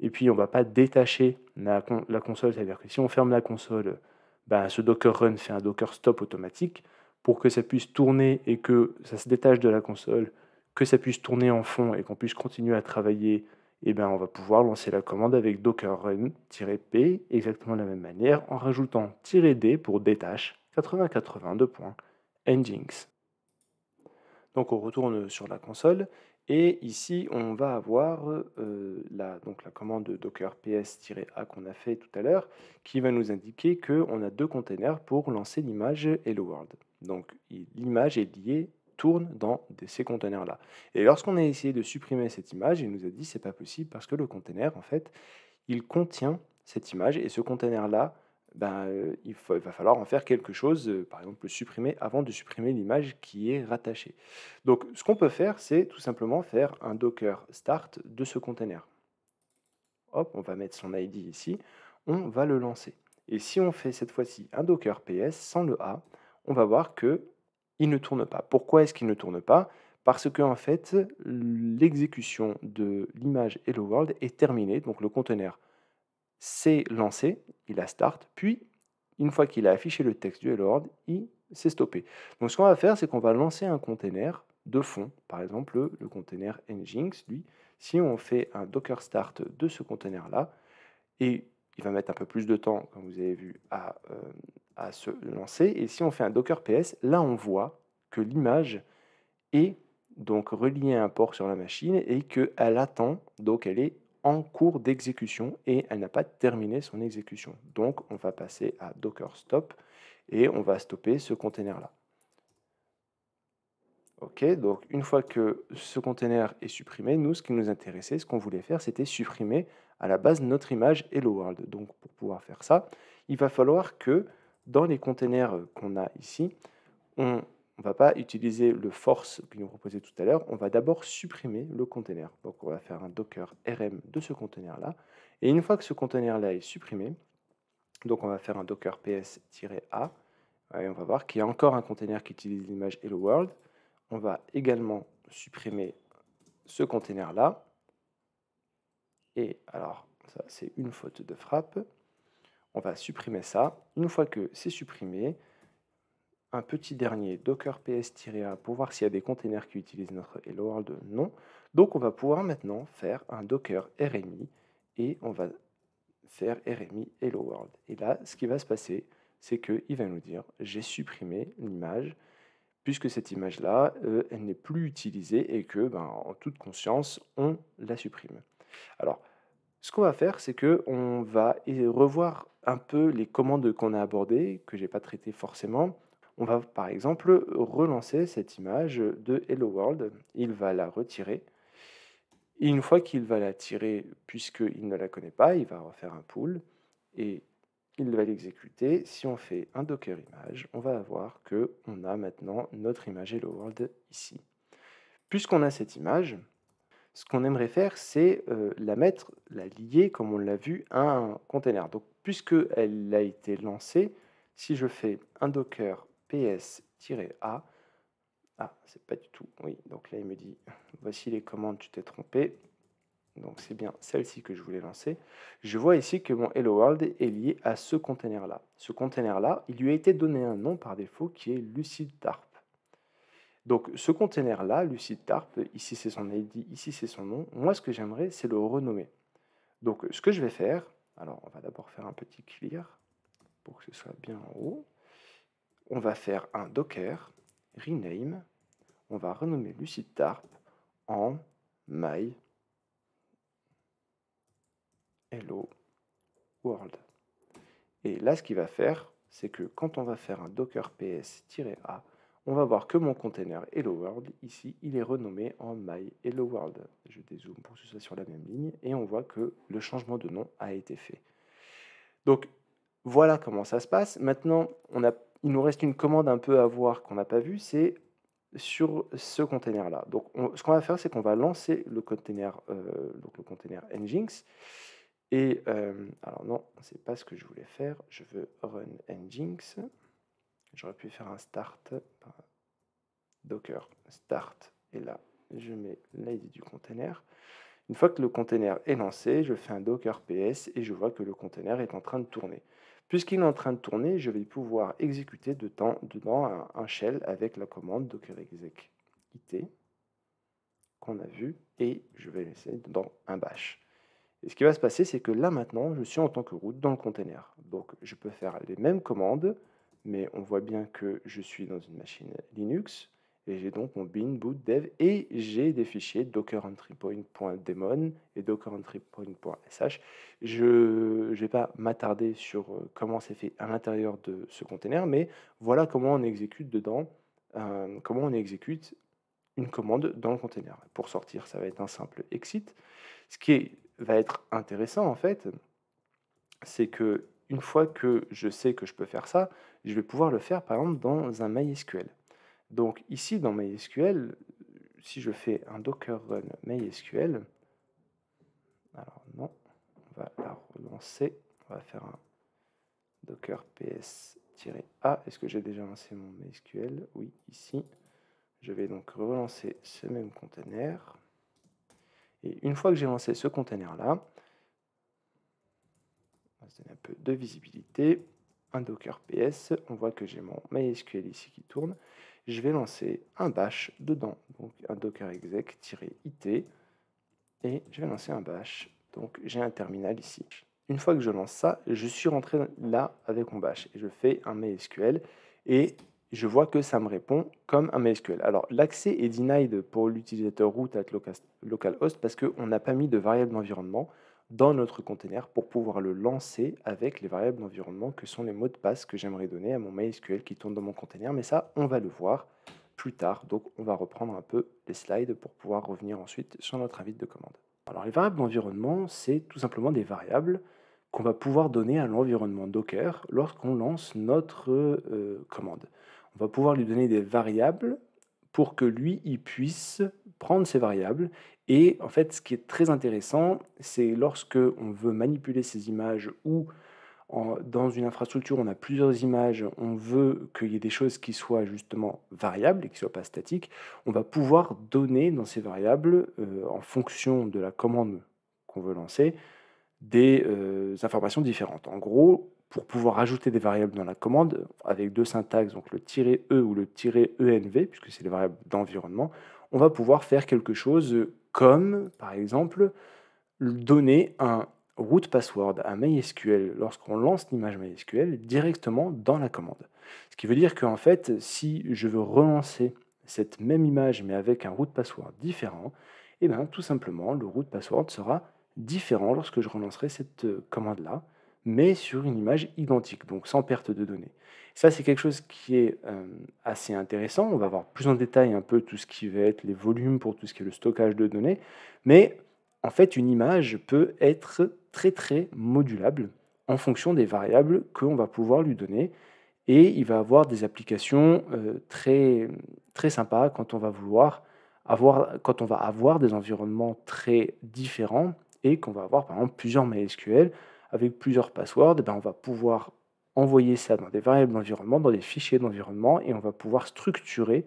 A: et puis on ne va pas détacher la, console, c'est-à-dire que si on ferme la console, bah, ce Docker Run fait un Docker Stop automatique pour que ça puisse tourner et que ça se détache de la console, que ça puisse tourner en fond et qu'on puisse continuer à travailler eh ben, on va pouvoir lancer la commande avec docker run-p exactement de la même manière en rajoutant -d pour détache 8082 Donc on retourne sur la console et ici on va avoir euh, la, donc la commande docker ps-a qu'on a fait tout à l'heure qui va nous indiquer qu'on a deux containers pour lancer l'image hello world. Donc l'image est liée tourne dans ces conteneurs-là. Et lorsqu'on a essayé de supprimer cette image, il nous a dit c'est pas possible parce que le conteneur, en fait, il contient cette image et ce conteneur-là, ben, il, va falloir en faire quelque chose, euh, par exemple le supprimer avant de supprimer l'image qui est rattachée. Donc ce qu'on peut faire, c'est tout simplement faire un docker start de ce conteneur. Hop, on va mettre son ID ici, on va le lancer. Et si on fait cette fois-ci un docker ps sans le A, on va voir que il ne tourne pas. Pourquoi est-ce qu'il ne tourne pas Parce que en fait, l'exécution de l'image Hello World est terminée, donc le conteneur s'est lancé, il a start, puis une fois qu'il a affiché le texte du Hello World, il s'est stoppé. Donc ce qu'on va faire, c'est qu'on va lancer un conteneur de fond, par exemple le conteneur Nginx, lui, si on fait un docker start de ce conteneur là, et il va mettre un peu plus de temps, comme vous avez vu, à euh, à se lancer. Et si on fait un Docker PS, là on voit que l'image est donc reliée à un port sur la machine et qu'elle attend, donc elle est en cours d'exécution et elle n'a pas terminé son exécution. Donc on va passer à Docker Stop et on va stopper ce container-là. Ok, donc une fois que ce container est supprimé, nous, ce qui nous intéressait, ce qu'on voulait faire, c'était supprimer à la base notre image Hello World. Donc pour pouvoir faire ça, il va falloir que dans les containers euh, qu'on a ici, on ne va pas utiliser le force que nous proposait tout à l'heure, on va d'abord supprimer le container. Donc on va faire un docker rm de ce container-là, et une fois que ce container-là est supprimé, donc on va faire un docker ps-a, et on va voir qu'il y a encore un container qui utilise l'image hello world. On va également supprimer ce container-là, et alors, ça c'est une faute de frappe. On va supprimer ça. Une fois que c'est supprimé, un petit dernier docker ps-a pour voir s'il y a des containers qui utilisent notre hello world, non. Donc on va pouvoir maintenant faire un docker RMI et on va faire RMI hello world. Et là, ce qui va se passer, c'est qu'il va nous dire j'ai supprimé l'image puisque cette image-là, euh, elle n'est plus utilisée et que, ben, en toute conscience, on la supprime. Alors, ce qu'on va faire, c'est que on va revoir un peu les commandes qu'on a abordées, que je n'ai pas traitées forcément. On va par exemple relancer cette image de Hello World. Il va la retirer. une fois qu'il va la tirer, puisqu'il ne la connaît pas, il va refaire un pool et il va l'exécuter. Si on fait un Docker image, on va voir que on a maintenant notre image Hello World ici. Puisqu'on a cette image, ce qu'on aimerait faire, c'est euh, la mettre, la lier, comme on l'a vu, à un container. Donc, elle a été lancée, si je fais un docker ps-a, ah, c'est pas du tout, oui, donc là, il me dit, voici les commandes, tu t'es trompé. Donc, c'est bien celle-ci que je voulais lancer. Je vois ici que mon hello world est lié à ce container-là. Ce container-là, il lui a été donné un nom par défaut qui est lucid donc ce container-là, Lucid Tarp, ici c'est son ID, ici c'est son nom, moi ce que j'aimerais c'est le renommer. Donc ce que je vais faire, alors on va d'abord faire un petit clear pour que ce soit bien en haut. On va faire un docker rename, on va renommer Lucid en my hello world. Et là ce qu'il va faire, c'est que quand on va faire un docker ps-a, on va voir que mon container Hello World, ici, il est renommé en My Hello World. Je dézoome pour que ce soit sur la même ligne et on voit que le changement de nom a été fait. Donc voilà comment ça se passe. Maintenant, on a, il nous reste une commande un peu à voir qu'on n'a pas vue, c'est sur ce container-là. Donc ce qu'on va faire, c'est qu'on va lancer le container, euh, donc le container Nginx. Et euh, alors non, c'est pas ce que je voulais faire. Je veux run Nginx. J'aurais pu faire un start Docker start et là je mets l'ID du container. Une fois que le container est lancé, je fais un docker ps et je vois que le container est en train de tourner. Puisqu'il est en train de tourner, je vais pouvoir exécuter de temps dedans un, shell avec la commande docker exec it qu'on a vu et je vais laisser dans un bash. Et ce qui va se passer, c'est que là maintenant, je suis en tant que route dans le container. Donc je peux faire les mêmes commandes, mais on voit bien que je suis dans une machine Linux et j'ai donc mon bin boot dev et j'ai des fichiers docker entrypointdemon et docker entrypoint.sh. Je ne vais pas m'attarder sur euh, comment c'est fait à l'intérieur de ce container, mais voilà comment on exécute dedans, euh, comment on exécute une commande dans le container. Pour sortir, ça va être un simple exit. Ce qui va être intéressant en fait, c'est que une fois que je sais que je peux faire ça, je vais pouvoir le faire par exemple dans un MySQL. Donc ici dans MySQL, si je fais un docker run MySQL, alors non, on va la relancer, on va faire un docker ps-a. Est-ce que j'ai déjà lancé mon MySQL Oui, ici. Je vais donc relancer ce même container. Et une fois que j'ai lancé ce container là, un peu de visibilité. Un Docker PS, on voit que j'ai mon MySQL ici qui tourne. Je vais lancer un bash dedans, donc un docker exec-it, et je vais lancer un bash. Donc j'ai un terminal ici. Une fois que je lance ça, je suis rentré là avec mon bash et je fais un MySQL et je vois que ça me répond comme un MySQL. Alors l'accès est denied pour l'utilisateur root at localhost parce qu'on n'a pas mis de variable d'environnement dans notre container pour pouvoir le lancer avec les variables d'environnement que sont les mots de passe que j'aimerais donner à mon MySQL qui tourne dans mon container. Mais ça, on va le voir plus tard. Donc on va reprendre un peu les slides pour pouvoir revenir ensuite sur notre invite de commande. Alors les variables d'environnement, c'est tout simplement des variables qu'on va pouvoir donner à l'environnement Docker lorsqu'on lance notre euh, commande. On va pouvoir lui donner des variables pour que lui, il puisse prendre ses variables. Et en fait, ce qui est très intéressant, c'est lorsque on veut manipuler ces images ou dans une infrastructure, on a plusieurs images, on veut qu'il y ait des choses qui soient justement variables et qui soient pas statiques, on va pouvoir donner dans ces variables, euh, en fonction de la commande qu'on veut lancer, des euh, informations différentes. En gros, pour pouvoir ajouter des variables dans la commande, avec deux syntaxes, donc le "-e", ou le "-env", puisque c'est les variables d'environnement, on va pouvoir faire quelque chose comme, par exemple, donner un root password à MySQL lorsqu'on lance l'image MySQL directement dans la commande. Ce qui veut dire qu'en fait, si je veux relancer cette même image mais avec un root password différent, eh bien tout simplement le root password sera différent lorsque je relancerai cette euh, commande là mais sur une image identique, donc sans perte de données. Ça, c'est quelque chose qui est euh, assez intéressant. On va voir plus en détail un peu tout ce qui va être les volumes pour tout ce qui est le stockage de données. Mais en fait, une image peut être très très modulable en fonction des variables qu'on va pouvoir lui donner. Et il va avoir des applications euh, très, très sympas quand on va vouloir avoir, quand on va avoir des environnements très différents et qu'on va avoir par exemple plusieurs MySQL avec plusieurs passwords, eh ben on va pouvoir envoyer ça dans des variables d'environnement, dans des fichiers d'environnement, et on va pouvoir structurer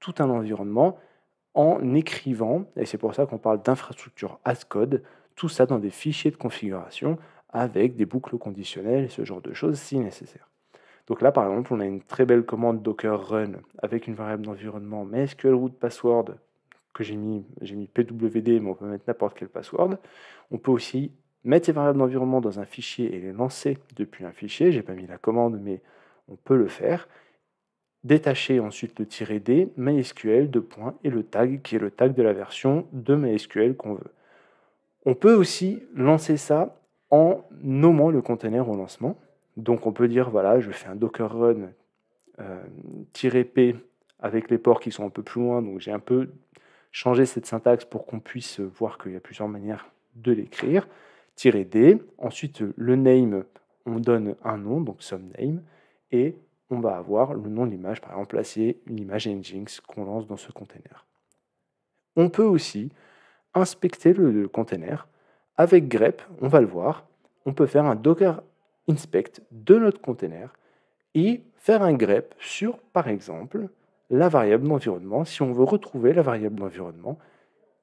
A: tout un environnement en écrivant, et c'est pour ça qu'on parle d'infrastructure as code, tout ça dans des fichiers de configuration avec des boucles conditionnelles et ce genre de choses si nécessaire. Donc là, par exemple, on a une très belle commande Docker run avec une variable d'environnement MySQL root password que j'ai mis, j'ai mis pwd, mais on peut mettre n'importe quel password. On peut aussi mettre ces variables d'environnement dans un fichier et les lancer depuis un fichier. J'ai pas mis la commande, mais on peut le faire. Détacher ensuite le d MySQL de point et le tag qui est le tag de la version de MySQL qu'on veut. On peut aussi lancer ça en nommant le container au lancement. Donc on peut dire voilà, je fais un docker run euh, -p avec les ports qui sont un peu plus loin. Donc j'ai un peu changé cette syntaxe pour qu'on puisse voir qu'il y a plusieurs manières de l'écrire. -d. Ensuite, le name, on donne un nom, donc name et on va avoir le nom de l'image, par exemple, placer une image Nginx qu'on lance dans ce container. On peut aussi inspecter le container. Avec grep, on va le voir, on peut faire un docker inspect de notre container et faire un grep sur, par exemple, la variable d'environnement si on veut retrouver la variable d'environnement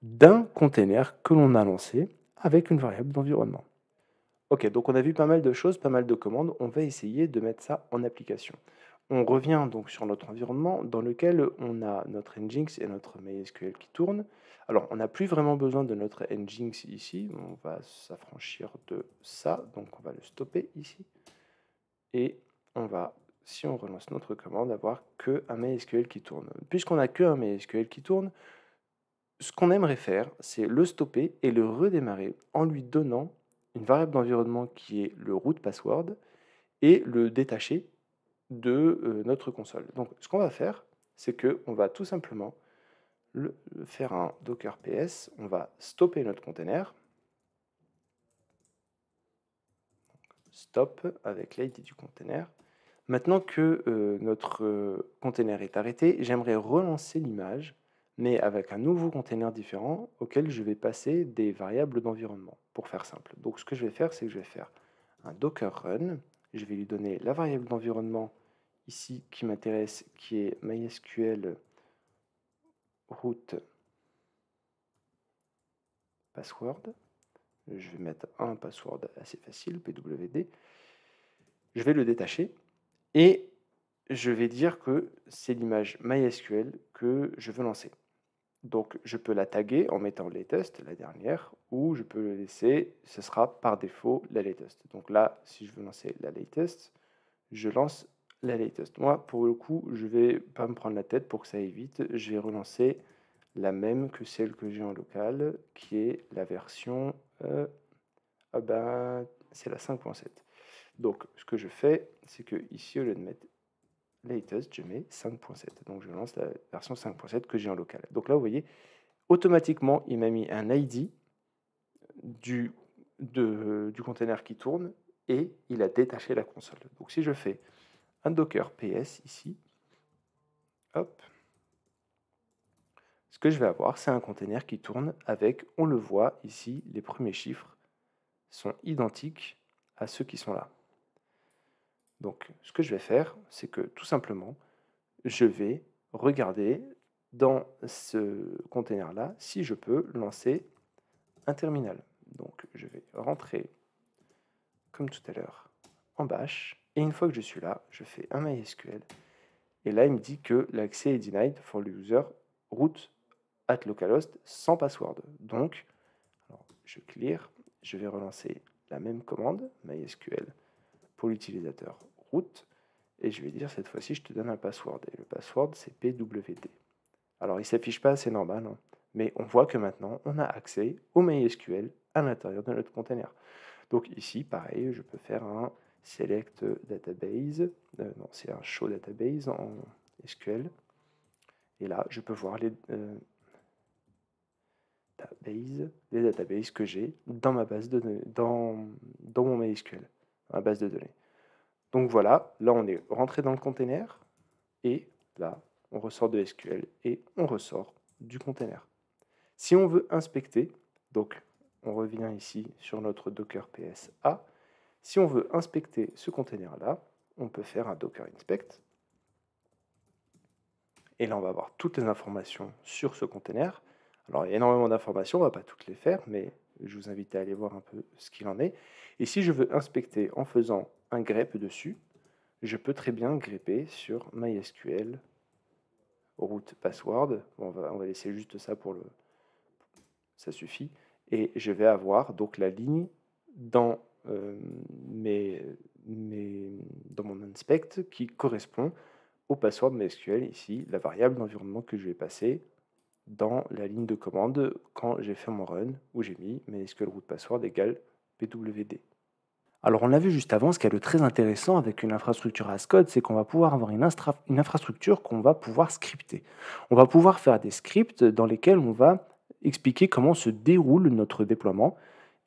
A: d'un container que l'on a lancé avec une variable d'environnement. Ok, donc on a vu pas mal de choses, pas mal de commandes. On va essayer de mettre ça en application. On revient donc sur notre environnement dans lequel on a notre Nginx et notre MySQL qui tournent. Alors, on n'a plus vraiment besoin de notre Nginx ici. On va s'affranchir de ça. Donc, on va le stopper ici. Et on va, si on relance notre commande, avoir que un MySQL qui tourne. Puisqu'on n'a que un MySQL qui tourne, ce qu'on aimerait faire, c'est le stopper et le redémarrer en lui donnant une variable d'environnement qui est le root password et le détacher de euh, notre console. Donc ce qu'on va faire, c'est que on va tout simplement le, faire un docker ps, on va stopper notre container, stop avec l'id du container. Maintenant que euh, notre conteneur container est arrêté, j'aimerais relancer l'image mais avec un nouveau container différent auquel je vais passer des variables d'environnement, pour faire simple. Donc ce que je vais faire, c'est que je vais faire un docker run, je vais lui donner la variable d'environnement ici qui m'intéresse, qui est MySQL root password. Je vais mettre un password assez facile, pwd. Je vais le détacher et je vais dire que c'est l'image MySQL que je veux lancer. Donc je peux la taguer en mettant latest, la dernière, ou je peux le laisser, ce sera par défaut la latest. Donc là, si je veux lancer la latest, je lance la latest. Moi, pour le coup, je vais pas me prendre la tête pour que ça aille vite. Je vais relancer la même que celle que j'ai en local, qui est la version... Euh, ah ben, c'est la 5.7. Donc, ce que je fais, c'est que ici, au lieu de mettre latest, je mets 5.7. Donc je lance la version 5.7 que j'ai en local. Donc là, vous voyez, automatiquement, il m'a mis un ID du, du container qui tourne et il a détaché la console. Donc si je fais un docker ps ici, hop, ce que je vais avoir, c'est un container qui tourne avec, on le voit ici, les premiers chiffres sont identiques à ceux qui sont là. Donc, ce que je vais faire, c'est que tout simplement, je vais regarder dans ce container-là si je peux lancer un terminal. Donc, je vais rentrer, comme tout à l'heure, en bash. Et une fois que je suis là, je fais un MySQL. Et là, il me dit que l'accès est denied for le user root at localhost sans password. Donc, je clear, je vais relancer la même commande, MySQL pour l'utilisateur root, et je vais dire cette fois-ci je te donne un password, et le password c'est pwd, Alors il s'affiche pas, c'est normal, hein. mais on voit que maintenant on a accès au MySQL à l'intérieur de notre container. Donc ici, pareil, je peux faire un select database, euh, non c'est un show database en SQL, et là je peux voir les... Euh, les databases que j'ai dans ma base de dans, dans mon MySQL base de données. Donc voilà, là on est rentré dans le container et là on ressort de SQL et on ressort du container. Si on veut inspecter, donc on revient ici sur notre Docker PSA, si on veut inspecter ce container là, on peut faire un Docker inspect. Et là on va avoir toutes les informations sur ce container. Alors il y a énormément d'informations, on va pas toutes les faire, mais je vous invite à aller voir un peu ce qu'il en est. Et si je veux inspecter en faisant un grep dessus, je peux très bien grepper sur MySQL root password. On va, on va laisser juste ça pour le... Ça suffit. Et je vais avoir donc la ligne dans, euh, dans mon inspect qui correspond au password MySQL, ici la variable d'environnement que je vais passer, dans la ligne de commande quand j'ai fait mon run où j'ai mis MySQL root password égale pwd. Alors on l'a vu juste avant, ce qui est a très intéressant avec une infrastructure as code, c'est qu'on va pouvoir avoir une, une infrastructure qu'on va pouvoir scripter. On va pouvoir faire des scripts dans lesquels on va expliquer comment se déroule notre déploiement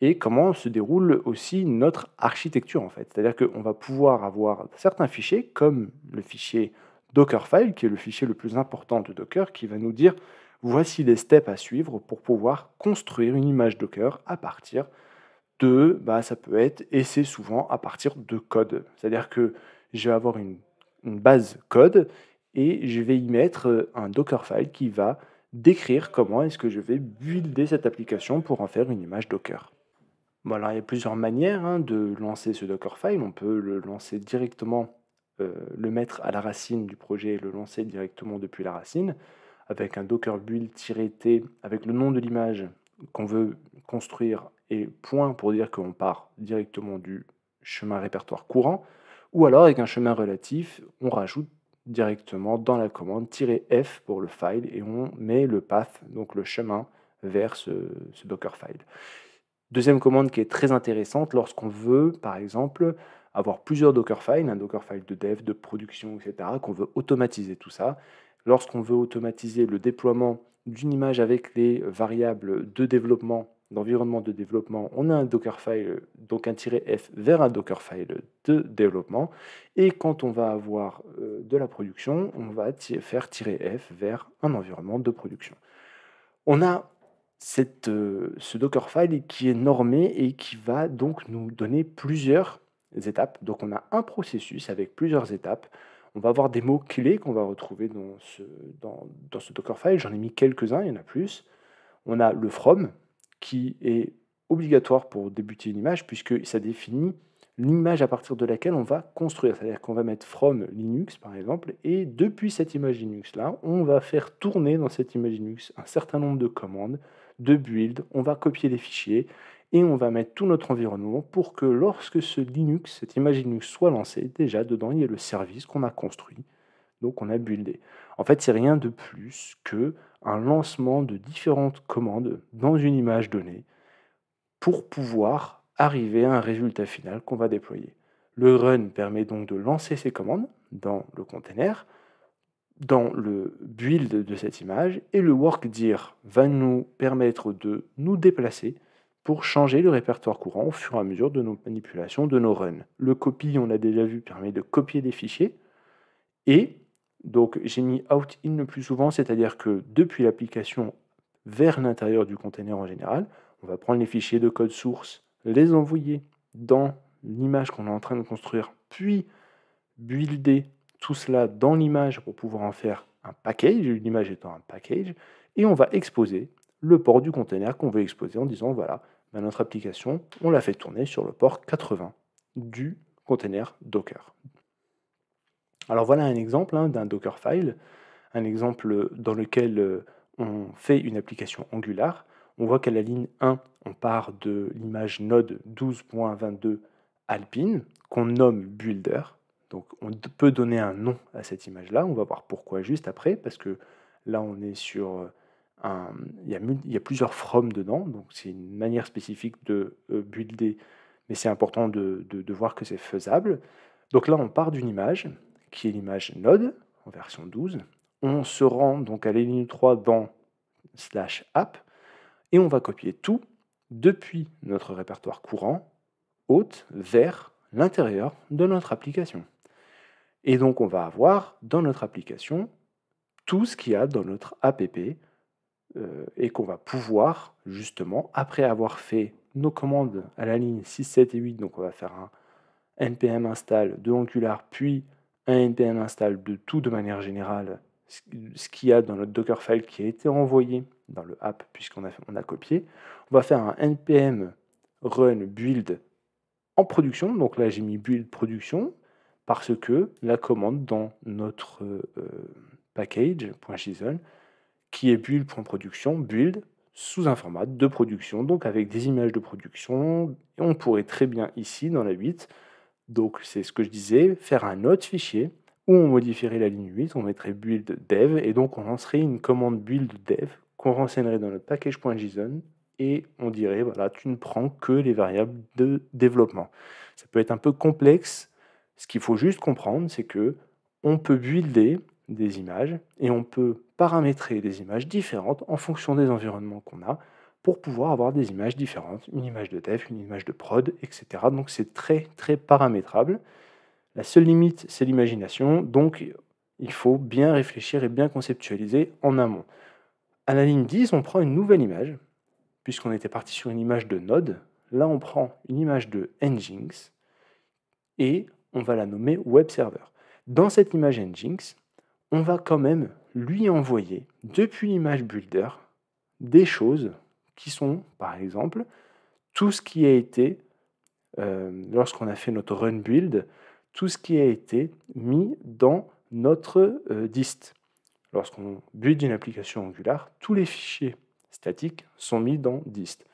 A: et comment se déroule aussi notre architecture en fait. C'est-à-dire qu'on va pouvoir avoir certains fichiers comme le fichier Dockerfile, qui est le fichier le plus important de Docker, qui va nous dire voici les steps à suivre pour pouvoir construire une image Docker à partir de, bah, ça peut être, et c'est souvent à partir de code. C'est-à-dire que je vais avoir une, base code et je vais y mettre euh, un Dockerfile qui va décrire comment est-ce que je vais builder cette application pour en faire une image Docker. il y a plusieurs manières hein, de lancer ce Dockerfile. On peut le lancer directement, euh, le mettre à la racine du projet et le lancer directement depuis la racine avec un Docker build-t avec le nom de l'image qu'on veut construire et point pour dire qu'on part directement du chemin répertoire courant, ou alors avec un chemin relatif, on rajoute directement dans la commande "-f" pour le file et on met le path, donc le chemin vers ce, ce Dockerfile. Deuxième commande qui est très intéressante lorsqu'on veut, par exemple, avoir plusieurs Dockerfiles, un Dockerfile de dev, de production, etc., qu'on veut automatiser tout ça, lorsqu'on veut automatiser le déploiement d'une image avec les variables de développement, d'environnement de développement, on a un Dockerfile, donc un "-f vers un Dockerfile de développement. Et quand on va avoir euh, de la production, on va faire "-f vers un environnement de production. On a cette, euh, ce Dockerfile qui est normé et qui va donc nous donner plusieurs étapes. Donc on a un processus avec plusieurs étapes on va avoir des mots-clés qu'on va retrouver dans ce, dans, Dockerfile. J'en ai mis quelques-uns, il y en a plus. On a le from, qui est obligatoire pour débuter une image, puisque ça définit l'image à partir de laquelle on va construire. C'est-à-dire qu'on va mettre from Linux, par exemple, et depuis cette image Linux-là, on va faire tourner dans cette image Linux un certain nombre de commandes, de builds, on va copier les fichiers, et on va mettre tout notre environnement pour que lorsque ce Linux, cette image Linux soit lancée, déjà dedans il y a le service qu'on a construit, donc on a buildé. En fait, c'est rien de plus que un lancement de différentes commandes dans une image donnée pour pouvoir arriver à un résultat final qu'on va déployer. Le run permet donc de lancer ces commandes dans le container, dans le build de cette image, et le work va nous permettre de nous déplacer pour changer le répertoire courant au fur et à mesure de nos manipulations, de nos runs. Le copy, on l'a déjà vu, permet de copier des fichiers. Et donc j'ai mis out in le plus souvent, c'est-à-dire que depuis l'application vers l'intérieur du container en général, on va prendre les fichiers de code source, les envoyer dans l'image qu'on est en train de construire, puis builder tout cela dans l'image pour pouvoir en faire un package, l'image étant un package, et on va exposer le port du container qu'on veut exposer en disant voilà, notre application, on la fait tourner sur le port 80 du container Docker. Alors voilà un exemple hein, d'un Dockerfile, un exemple dans lequel euh, on fait une application Angular. On voit qu'à la ligne 1, on part de l'image node 12.22 alpine qu'on nomme builder. Donc on peut donner un nom à cette image-là. On va voir pourquoi juste après, parce que là on est sur euh, il, y a, plusieurs from dedans, donc c'est une manière spécifique de euh, builder, mais c'est important de, voir que c'est faisable. Donc là, on part d'une image, qui est l'image Node, en version 12. On se rend donc à la 3 dans slash app, et on va copier tout depuis notre répertoire courant, haute, vers l'intérieur de notre application. Et donc on va avoir dans notre application tout ce qu'il y a dans notre app euh, et qu'on va pouvoir, justement, après avoir fait nos commandes à la ligne 6, 7 et 8, donc on va faire un npm install de Angular, puis un npm install de tout de manière générale, ce qu'il y a dans notre Dockerfile qui a été envoyé dans le app, puisqu'on a, on a copié. On va faire un npm run build en production. Donc là, j'ai mis build production parce que la commande dans notre euh, euh, package.json qui est build.production, build, sous un format de production, donc avec des images de production. on pourrait très bien ici, dans la 8, donc c'est ce que je disais, faire un autre fichier où on modifierait la ligne 8, on mettrait build dev, et donc on lancerait une commande build dev qu'on renseignerait dans notre package.json, et on dirait, voilà, tu ne prends que les variables de développement. Ça peut être un peu complexe, ce qu'il faut juste comprendre, c'est que on peut builder des images et on peut paramétrer des images différentes en fonction des environnements qu'on a pour pouvoir avoir des images différentes, une image de dev, une image de prod, etc. Donc c'est très très paramétrable. La seule limite, c'est l'imagination, donc il faut bien réfléchir et bien conceptualiser en amont. À la ligne 10, on prend une nouvelle image, puisqu'on était parti sur une image de Node. Là, on prend une image de Nginx et on va la nommer Web Server. Dans cette image Nginx, on va quand même lui envoyer, depuis l'image builder, des choses qui sont, par exemple, tout ce qui a été, euh, lorsqu'on a fait notre run build, tout ce qui a été mis dans notre euh, dist. Lorsqu'on build une application Angular, tous les fichiers statiques sont mis dans dist.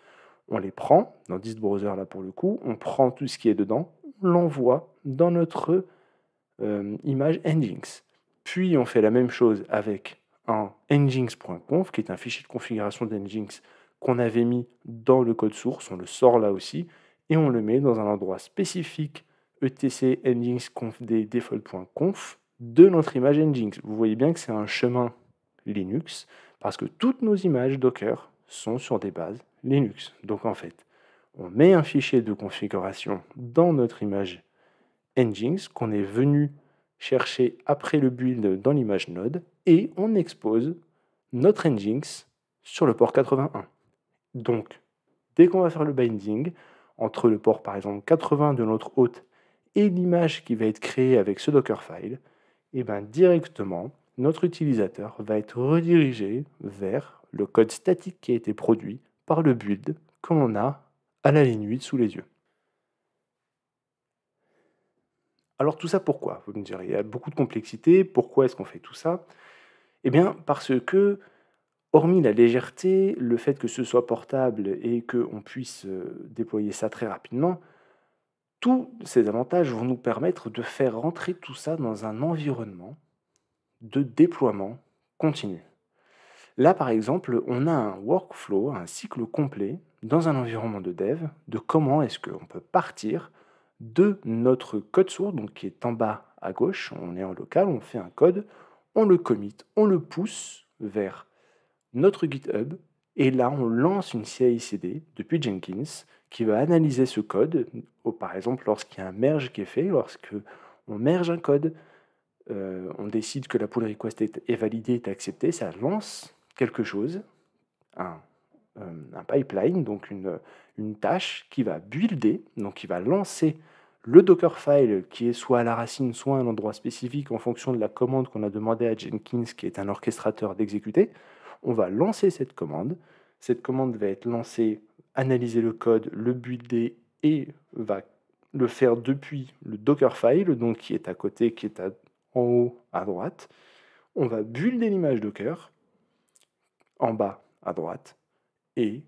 A: On les prend, dans dist browser là pour le coup, on prend tout ce qui est dedans, on l'envoie dans notre euh, image endings. Puis on fait la même chose avec un nginx.conf, qui est un fichier de configuration d'nginx qu'on avait mis dans le code source, on le sort là aussi, et on le met dans un endroit spécifique etc defaultconf de notre image engines. Vous voyez bien que c'est un chemin Linux, parce que toutes nos images Docker sont sur des bases Linux. Donc en fait, on met un fichier de configuration dans notre image engines qu'on est venu chercher après le build dans l'image node et on expose notre Nginx sur le port 81. Donc, dès qu'on va faire le binding entre le port par exemple 80 de notre hôte et l'image qui va être créée avec ce Dockerfile, et eh bien directement, notre utilisateur va être redirigé vers le code statique qui a été produit par le build que l'on a à la ligne 8 sous les yeux. Alors tout ça pourquoi Vous me direz, il y a beaucoup de complexité, pourquoi est-ce qu'on fait tout ça Eh bien parce que, hormis la légèreté, le fait que ce soit portable et qu'on puisse euh, déployer ça très rapidement, tous ces avantages vont nous permettre de faire rentrer tout ça dans un environnement de déploiement continu. Là, par exemple, on a un workflow, un cycle complet dans un environnement de dev de comment est-ce qu'on peut partir de notre code source, donc qui est en bas à gauche, on est en local, on fait un code, on le commit, on le pousse vers notre GitHub, et là on lance une CI/CD depuis Jenkins qui va analyser ce code, par exemple lorsqu'il y a un merge qui est fait, lorsque merge un code, euh, on décide que la pull request est, validée, est acceptée, ça lance quelque chose, un euh, un pipeline, donc une, une tâche qui va builder, donc qui va lancer le Dockerfile qui est soit à la racine, soit à un endroit spécifique en fonction de la commande qu'on a demandé à Jenkins, qui est un orchestrateur, d'exécuter. On va lancer cette commande. Cette commande va être lancée, analyser le code, le builder et va le faire depuis le Dockerfile, donc qui est à côté, qui est en haut à droite. On va builder l'image Docker en bas à droite et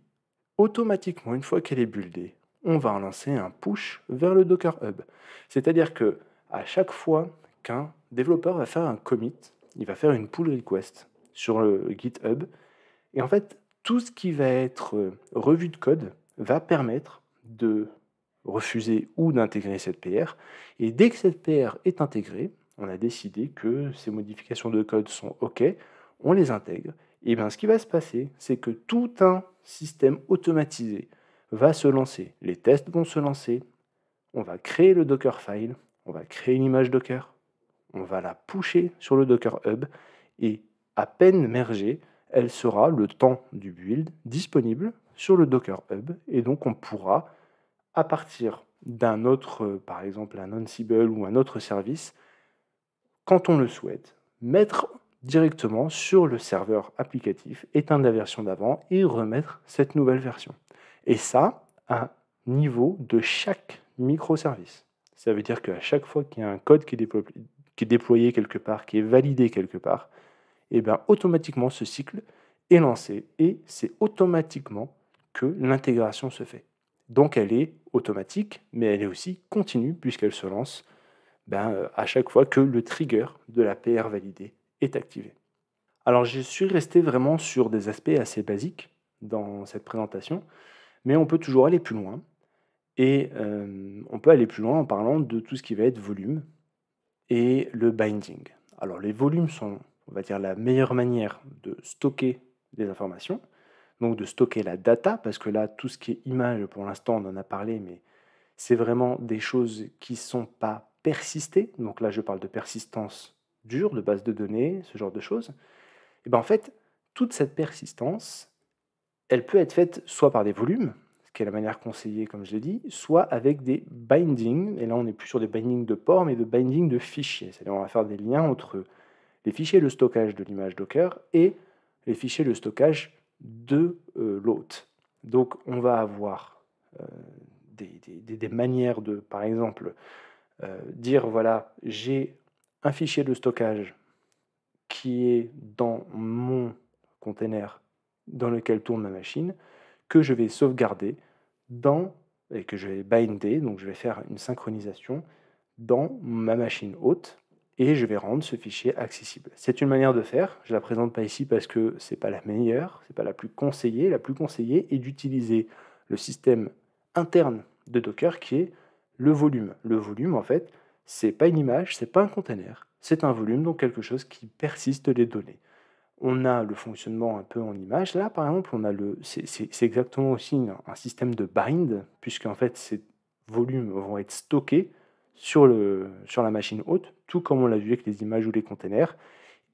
A: automatiquement, une fois qu'elle est buildée, on va lancer un push vers le Docker Hub. C'est-à-dire que à chaque fois qu'un développeur va faire un commit, il va faire une pull request sur le GitHub. Et en fait, tout ce qui va être euh, revu de code va permettre de refuser ou d'intégrer cette PR. Et dès que cette PR est intégrée, on a décidé que ces modifications de code sont OK, on les intègre et eh bien, ce qui va se passer, c'est que tout un système automatisé va se lancer. Les tests vont se lancer. On va créer le Dockerfile. On va créer une image Docker. On va la pusher sur le Docker Hub. Et à peine mergée, elle sera, le temps du build, disponible sur le Docker Hub. Et donc, on pourra, à partir d'un autre, euh, par exemple un Ansible ou un autre service, quand on le souhaite, mettre directement sur le serveur applicatif, éteindre la version d'avant et remettre cette nouvelle version. Et ça, à niveau de chaque microservice. Ça veut dire qu'à chaque fois qu'il y a un code qui est, déployé, quelque part, qui est validé quelque part, eh bien automatiquement ce cycle est lancé et c'est automatiquement que l'intégration se fait. Donc elle est automatique, mais elle est aussi continue puisqu'elle se lance ben, euh, à chaque fois que le trigger de la PR validée est Alors je suis resté vraiment sur des aspects assez basiques dans cette présentation, mais on peut toujours aller plus loin. Et euh, on peut aller plus loin en parlant de tout ce qui va être volume et le binding. Alors les volumes sont, on va dire, la meilleure manière de stocker des informations, donc de stocker la data, parce que là, tout ce qui est image, pour l'instant, on en a parlé, mais c'est vraiment des choses qui ne sont pas persistées. Donc là, je parle de persistance dures, de base de données, ce genre de choses, et eh ben en fait, toute cette persistance, elle peut être faite soit par des volumes, ce qui est la manière conseillée, comme je l'ai dit, soit avec des bindings, et là on n'est plus sur des bindings de port, mais de bindings de fichiers. C'est-à-dire on va faire des liens entre les fichiers le stockage de l'image Docker et les fichiers le stockage de euh, l'hôte. Donc on va avoir euh, des, manières de, par exemple, euh, dire voilà, j'ai un fichier de stockage qui est dans mon container dans lequel tourne ma machine, que je vais sauvegarder dans et que je vais binder, donc je vais faire une synchronisation dans ma machine hôte et je vais rendre ce fichier accessible. C'est une manière de faire, je la présente pas ici parce que ce n'est pas la meilleure, c'est pas la plus conseillée, la plus conseillée est d'utiliser le système interne de Docker qui est le volume. Le volume en fait, c'est pas une image, c'est pas un container, c'est un volume, donc quelque chose qui persiste les données. On a le fonctionnement un peu en image. Là, par exemple, on a le, c'est exactement aussi un système de bind, puisque en fait, ces volumes vont être stockés sur, le, sur la machine haute, tout comme on l'a vu avec les images ou les containers.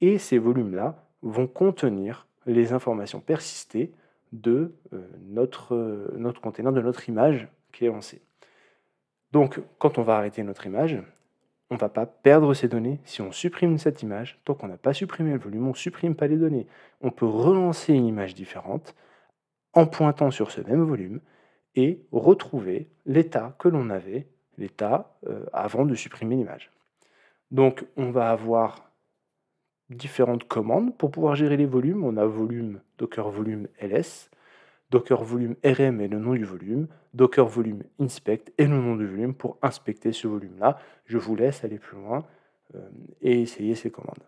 A: Et ces volumes-là vont contenir les informations persistées de euh, notre, euh, notre container, de notre image qui est lancée. Donc, quand on va arrêter notre image, on ne va pas perdre ces données si on supprime cette image. Tant qu'on n'a pas supprimé le volume, on ne supprime pas les données. On peut relancer une image différente en pointant sur ce même volume et retrouver l'état que l'on avait, l'état euh, avant de supprimer l'image. Donc on va avoir différentes commandes pour pouvoir gérer les volumes. On a volume, docker volume ls. Docker volume RM est le nom du volume, Docker volume inspect est le nom du volume pour inspecter ce volume-là. Je vous laisse aller plus loin euh, et essayer ces commandes.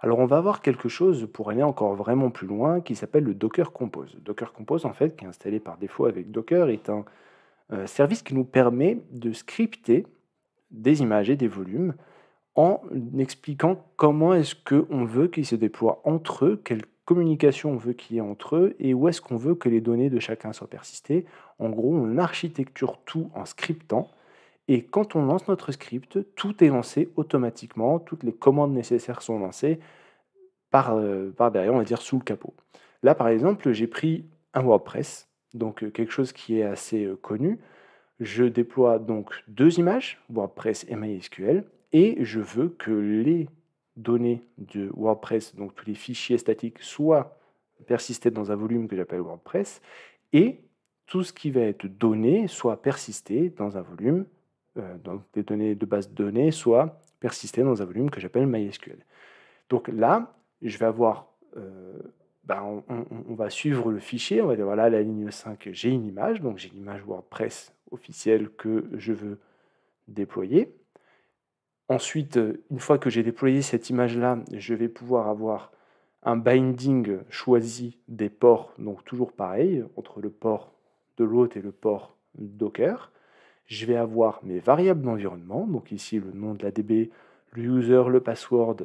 A: Alors on va avoir quelque chose pour aller encore vraiment plus loin qui s'appelle le Docker Compose. Docker Compose en fait qui est installé par défaut avec Docker est un euh, service qui nous permet de scripter des images et des volumes en expliquant comment est-ce qu'on veut qu'ils se déploient entre eux, communication on veut qu'il y ait entre eux et où est-ce qu'on veut que les données de chacun soient persistées. En gros, on architecture tout en scriptant. Et quand on lance notre script, tout est lancé automatiquement, toutes les commandes nécessaires sont lancées par, euh, par derrière, on va dire sous le capot. Là, par exemple, j'ai pris un WordPress, donc euh, quelque chose qui est assez euh, connu. Je déploie donc deux images, WordPress et MySQL, et je veux que les données de WordPress, donc tous les fichiers statiques, soit persistés dans un volume que j'appelle WordPress, et tout ce qui va être donné, soit persisté dans un volume, euh, donc des données de base de données, soit persisté dans un volume que j'appelle MySQL. Donc là, je vais avoir, euh, ben, on, on, va suivre le fichier, on va dire voilà, la ligne 5, j'ai une image, donc j'ai l'image WordPress officielle que je veux déployer. Ensuite, euh, une fois que j'ai déployé cette image-là, je vais pouvoir avoir un binding choisi des ports, donc toujours pareil, entre le port de l'hôte et le port Docker. Je vais avoir mes variables d'environnement, donc ici le nom de la DB, le user, le password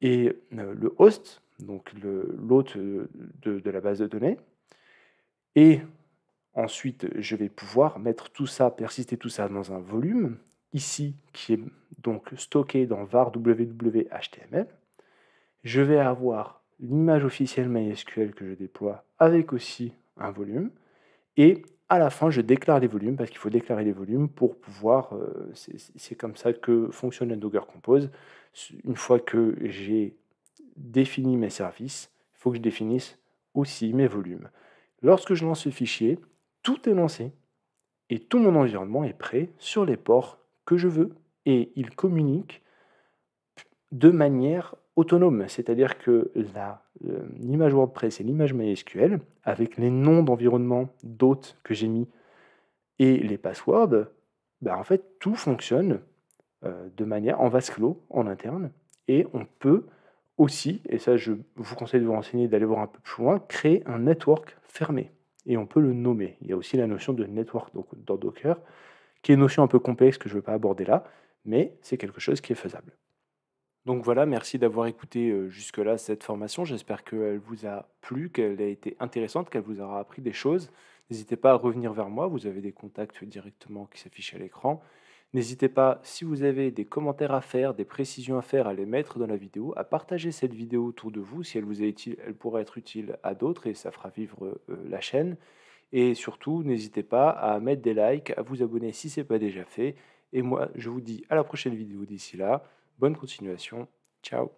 A: et euh, le host, donc l'hôte euh, de la base de données. Et ensuite, je vais pouvoir mettre tout ça, persister tout ça dans un volume ici qui est donc stocké dans var www.html, je vais avoir l'image officielle MySQL que je déploie avec aussi un volume et à la fin je déclare les volumes parce qu'il faut déclarer les volumes pour pouvoir euh, c'est comme ça que fonctionne la Docker Compose une fois que j'ai défini mes services il faut que je définisse aussi mes volumes lorsque je lance ce fichier tout est lancé et tout mon environnement est prêt sur les ports que je veux et il communique de manière autonome, c'est-à-dire que euh, l'image WordPress et l'image MySQL, avec les noms d'environnement d'hôtes que j'ai mis et les passwords, ben en fait tout fonctionne euh, de manière en vase clos, en interne, et on peut aussi, et ça je vous conseille de vous renseigner, d'aller voir un peu plus loin, créer un network fermé, et on peut le nommer. Il y a aussi la notion de network donc, dans Docker, qui est une notion un peu complexe que je ne vais pas aborder là, mais c'est quelque chose qui est faisable. Donc voilà, merci d'avoir écouté euh, jusque-là cette formation. J'espère qu'elle vous a plu, qu'elle a été intéressante, qu'elle vous aura appris des choses. N'hésitez pas à revenir vers moi, vous avez des contacts directement qui s'affichent à l'écran. N'hésitez pas, si vous avez des commentaires à faire, des précisions à faire, à les mettre dans la vidéo, à partager cette vidéo autour de vous si elle vous est utile, elle pourra être utile à d'autres et ça fera vivre euh, la chaîne. Et surtout, n'hésitez pas à mettre des likes, à vous abonner si ce n'est pas déjà fait. Et moi, je vous dis à la prochaine vidéo d'ici là. Bonne continuation. Ciao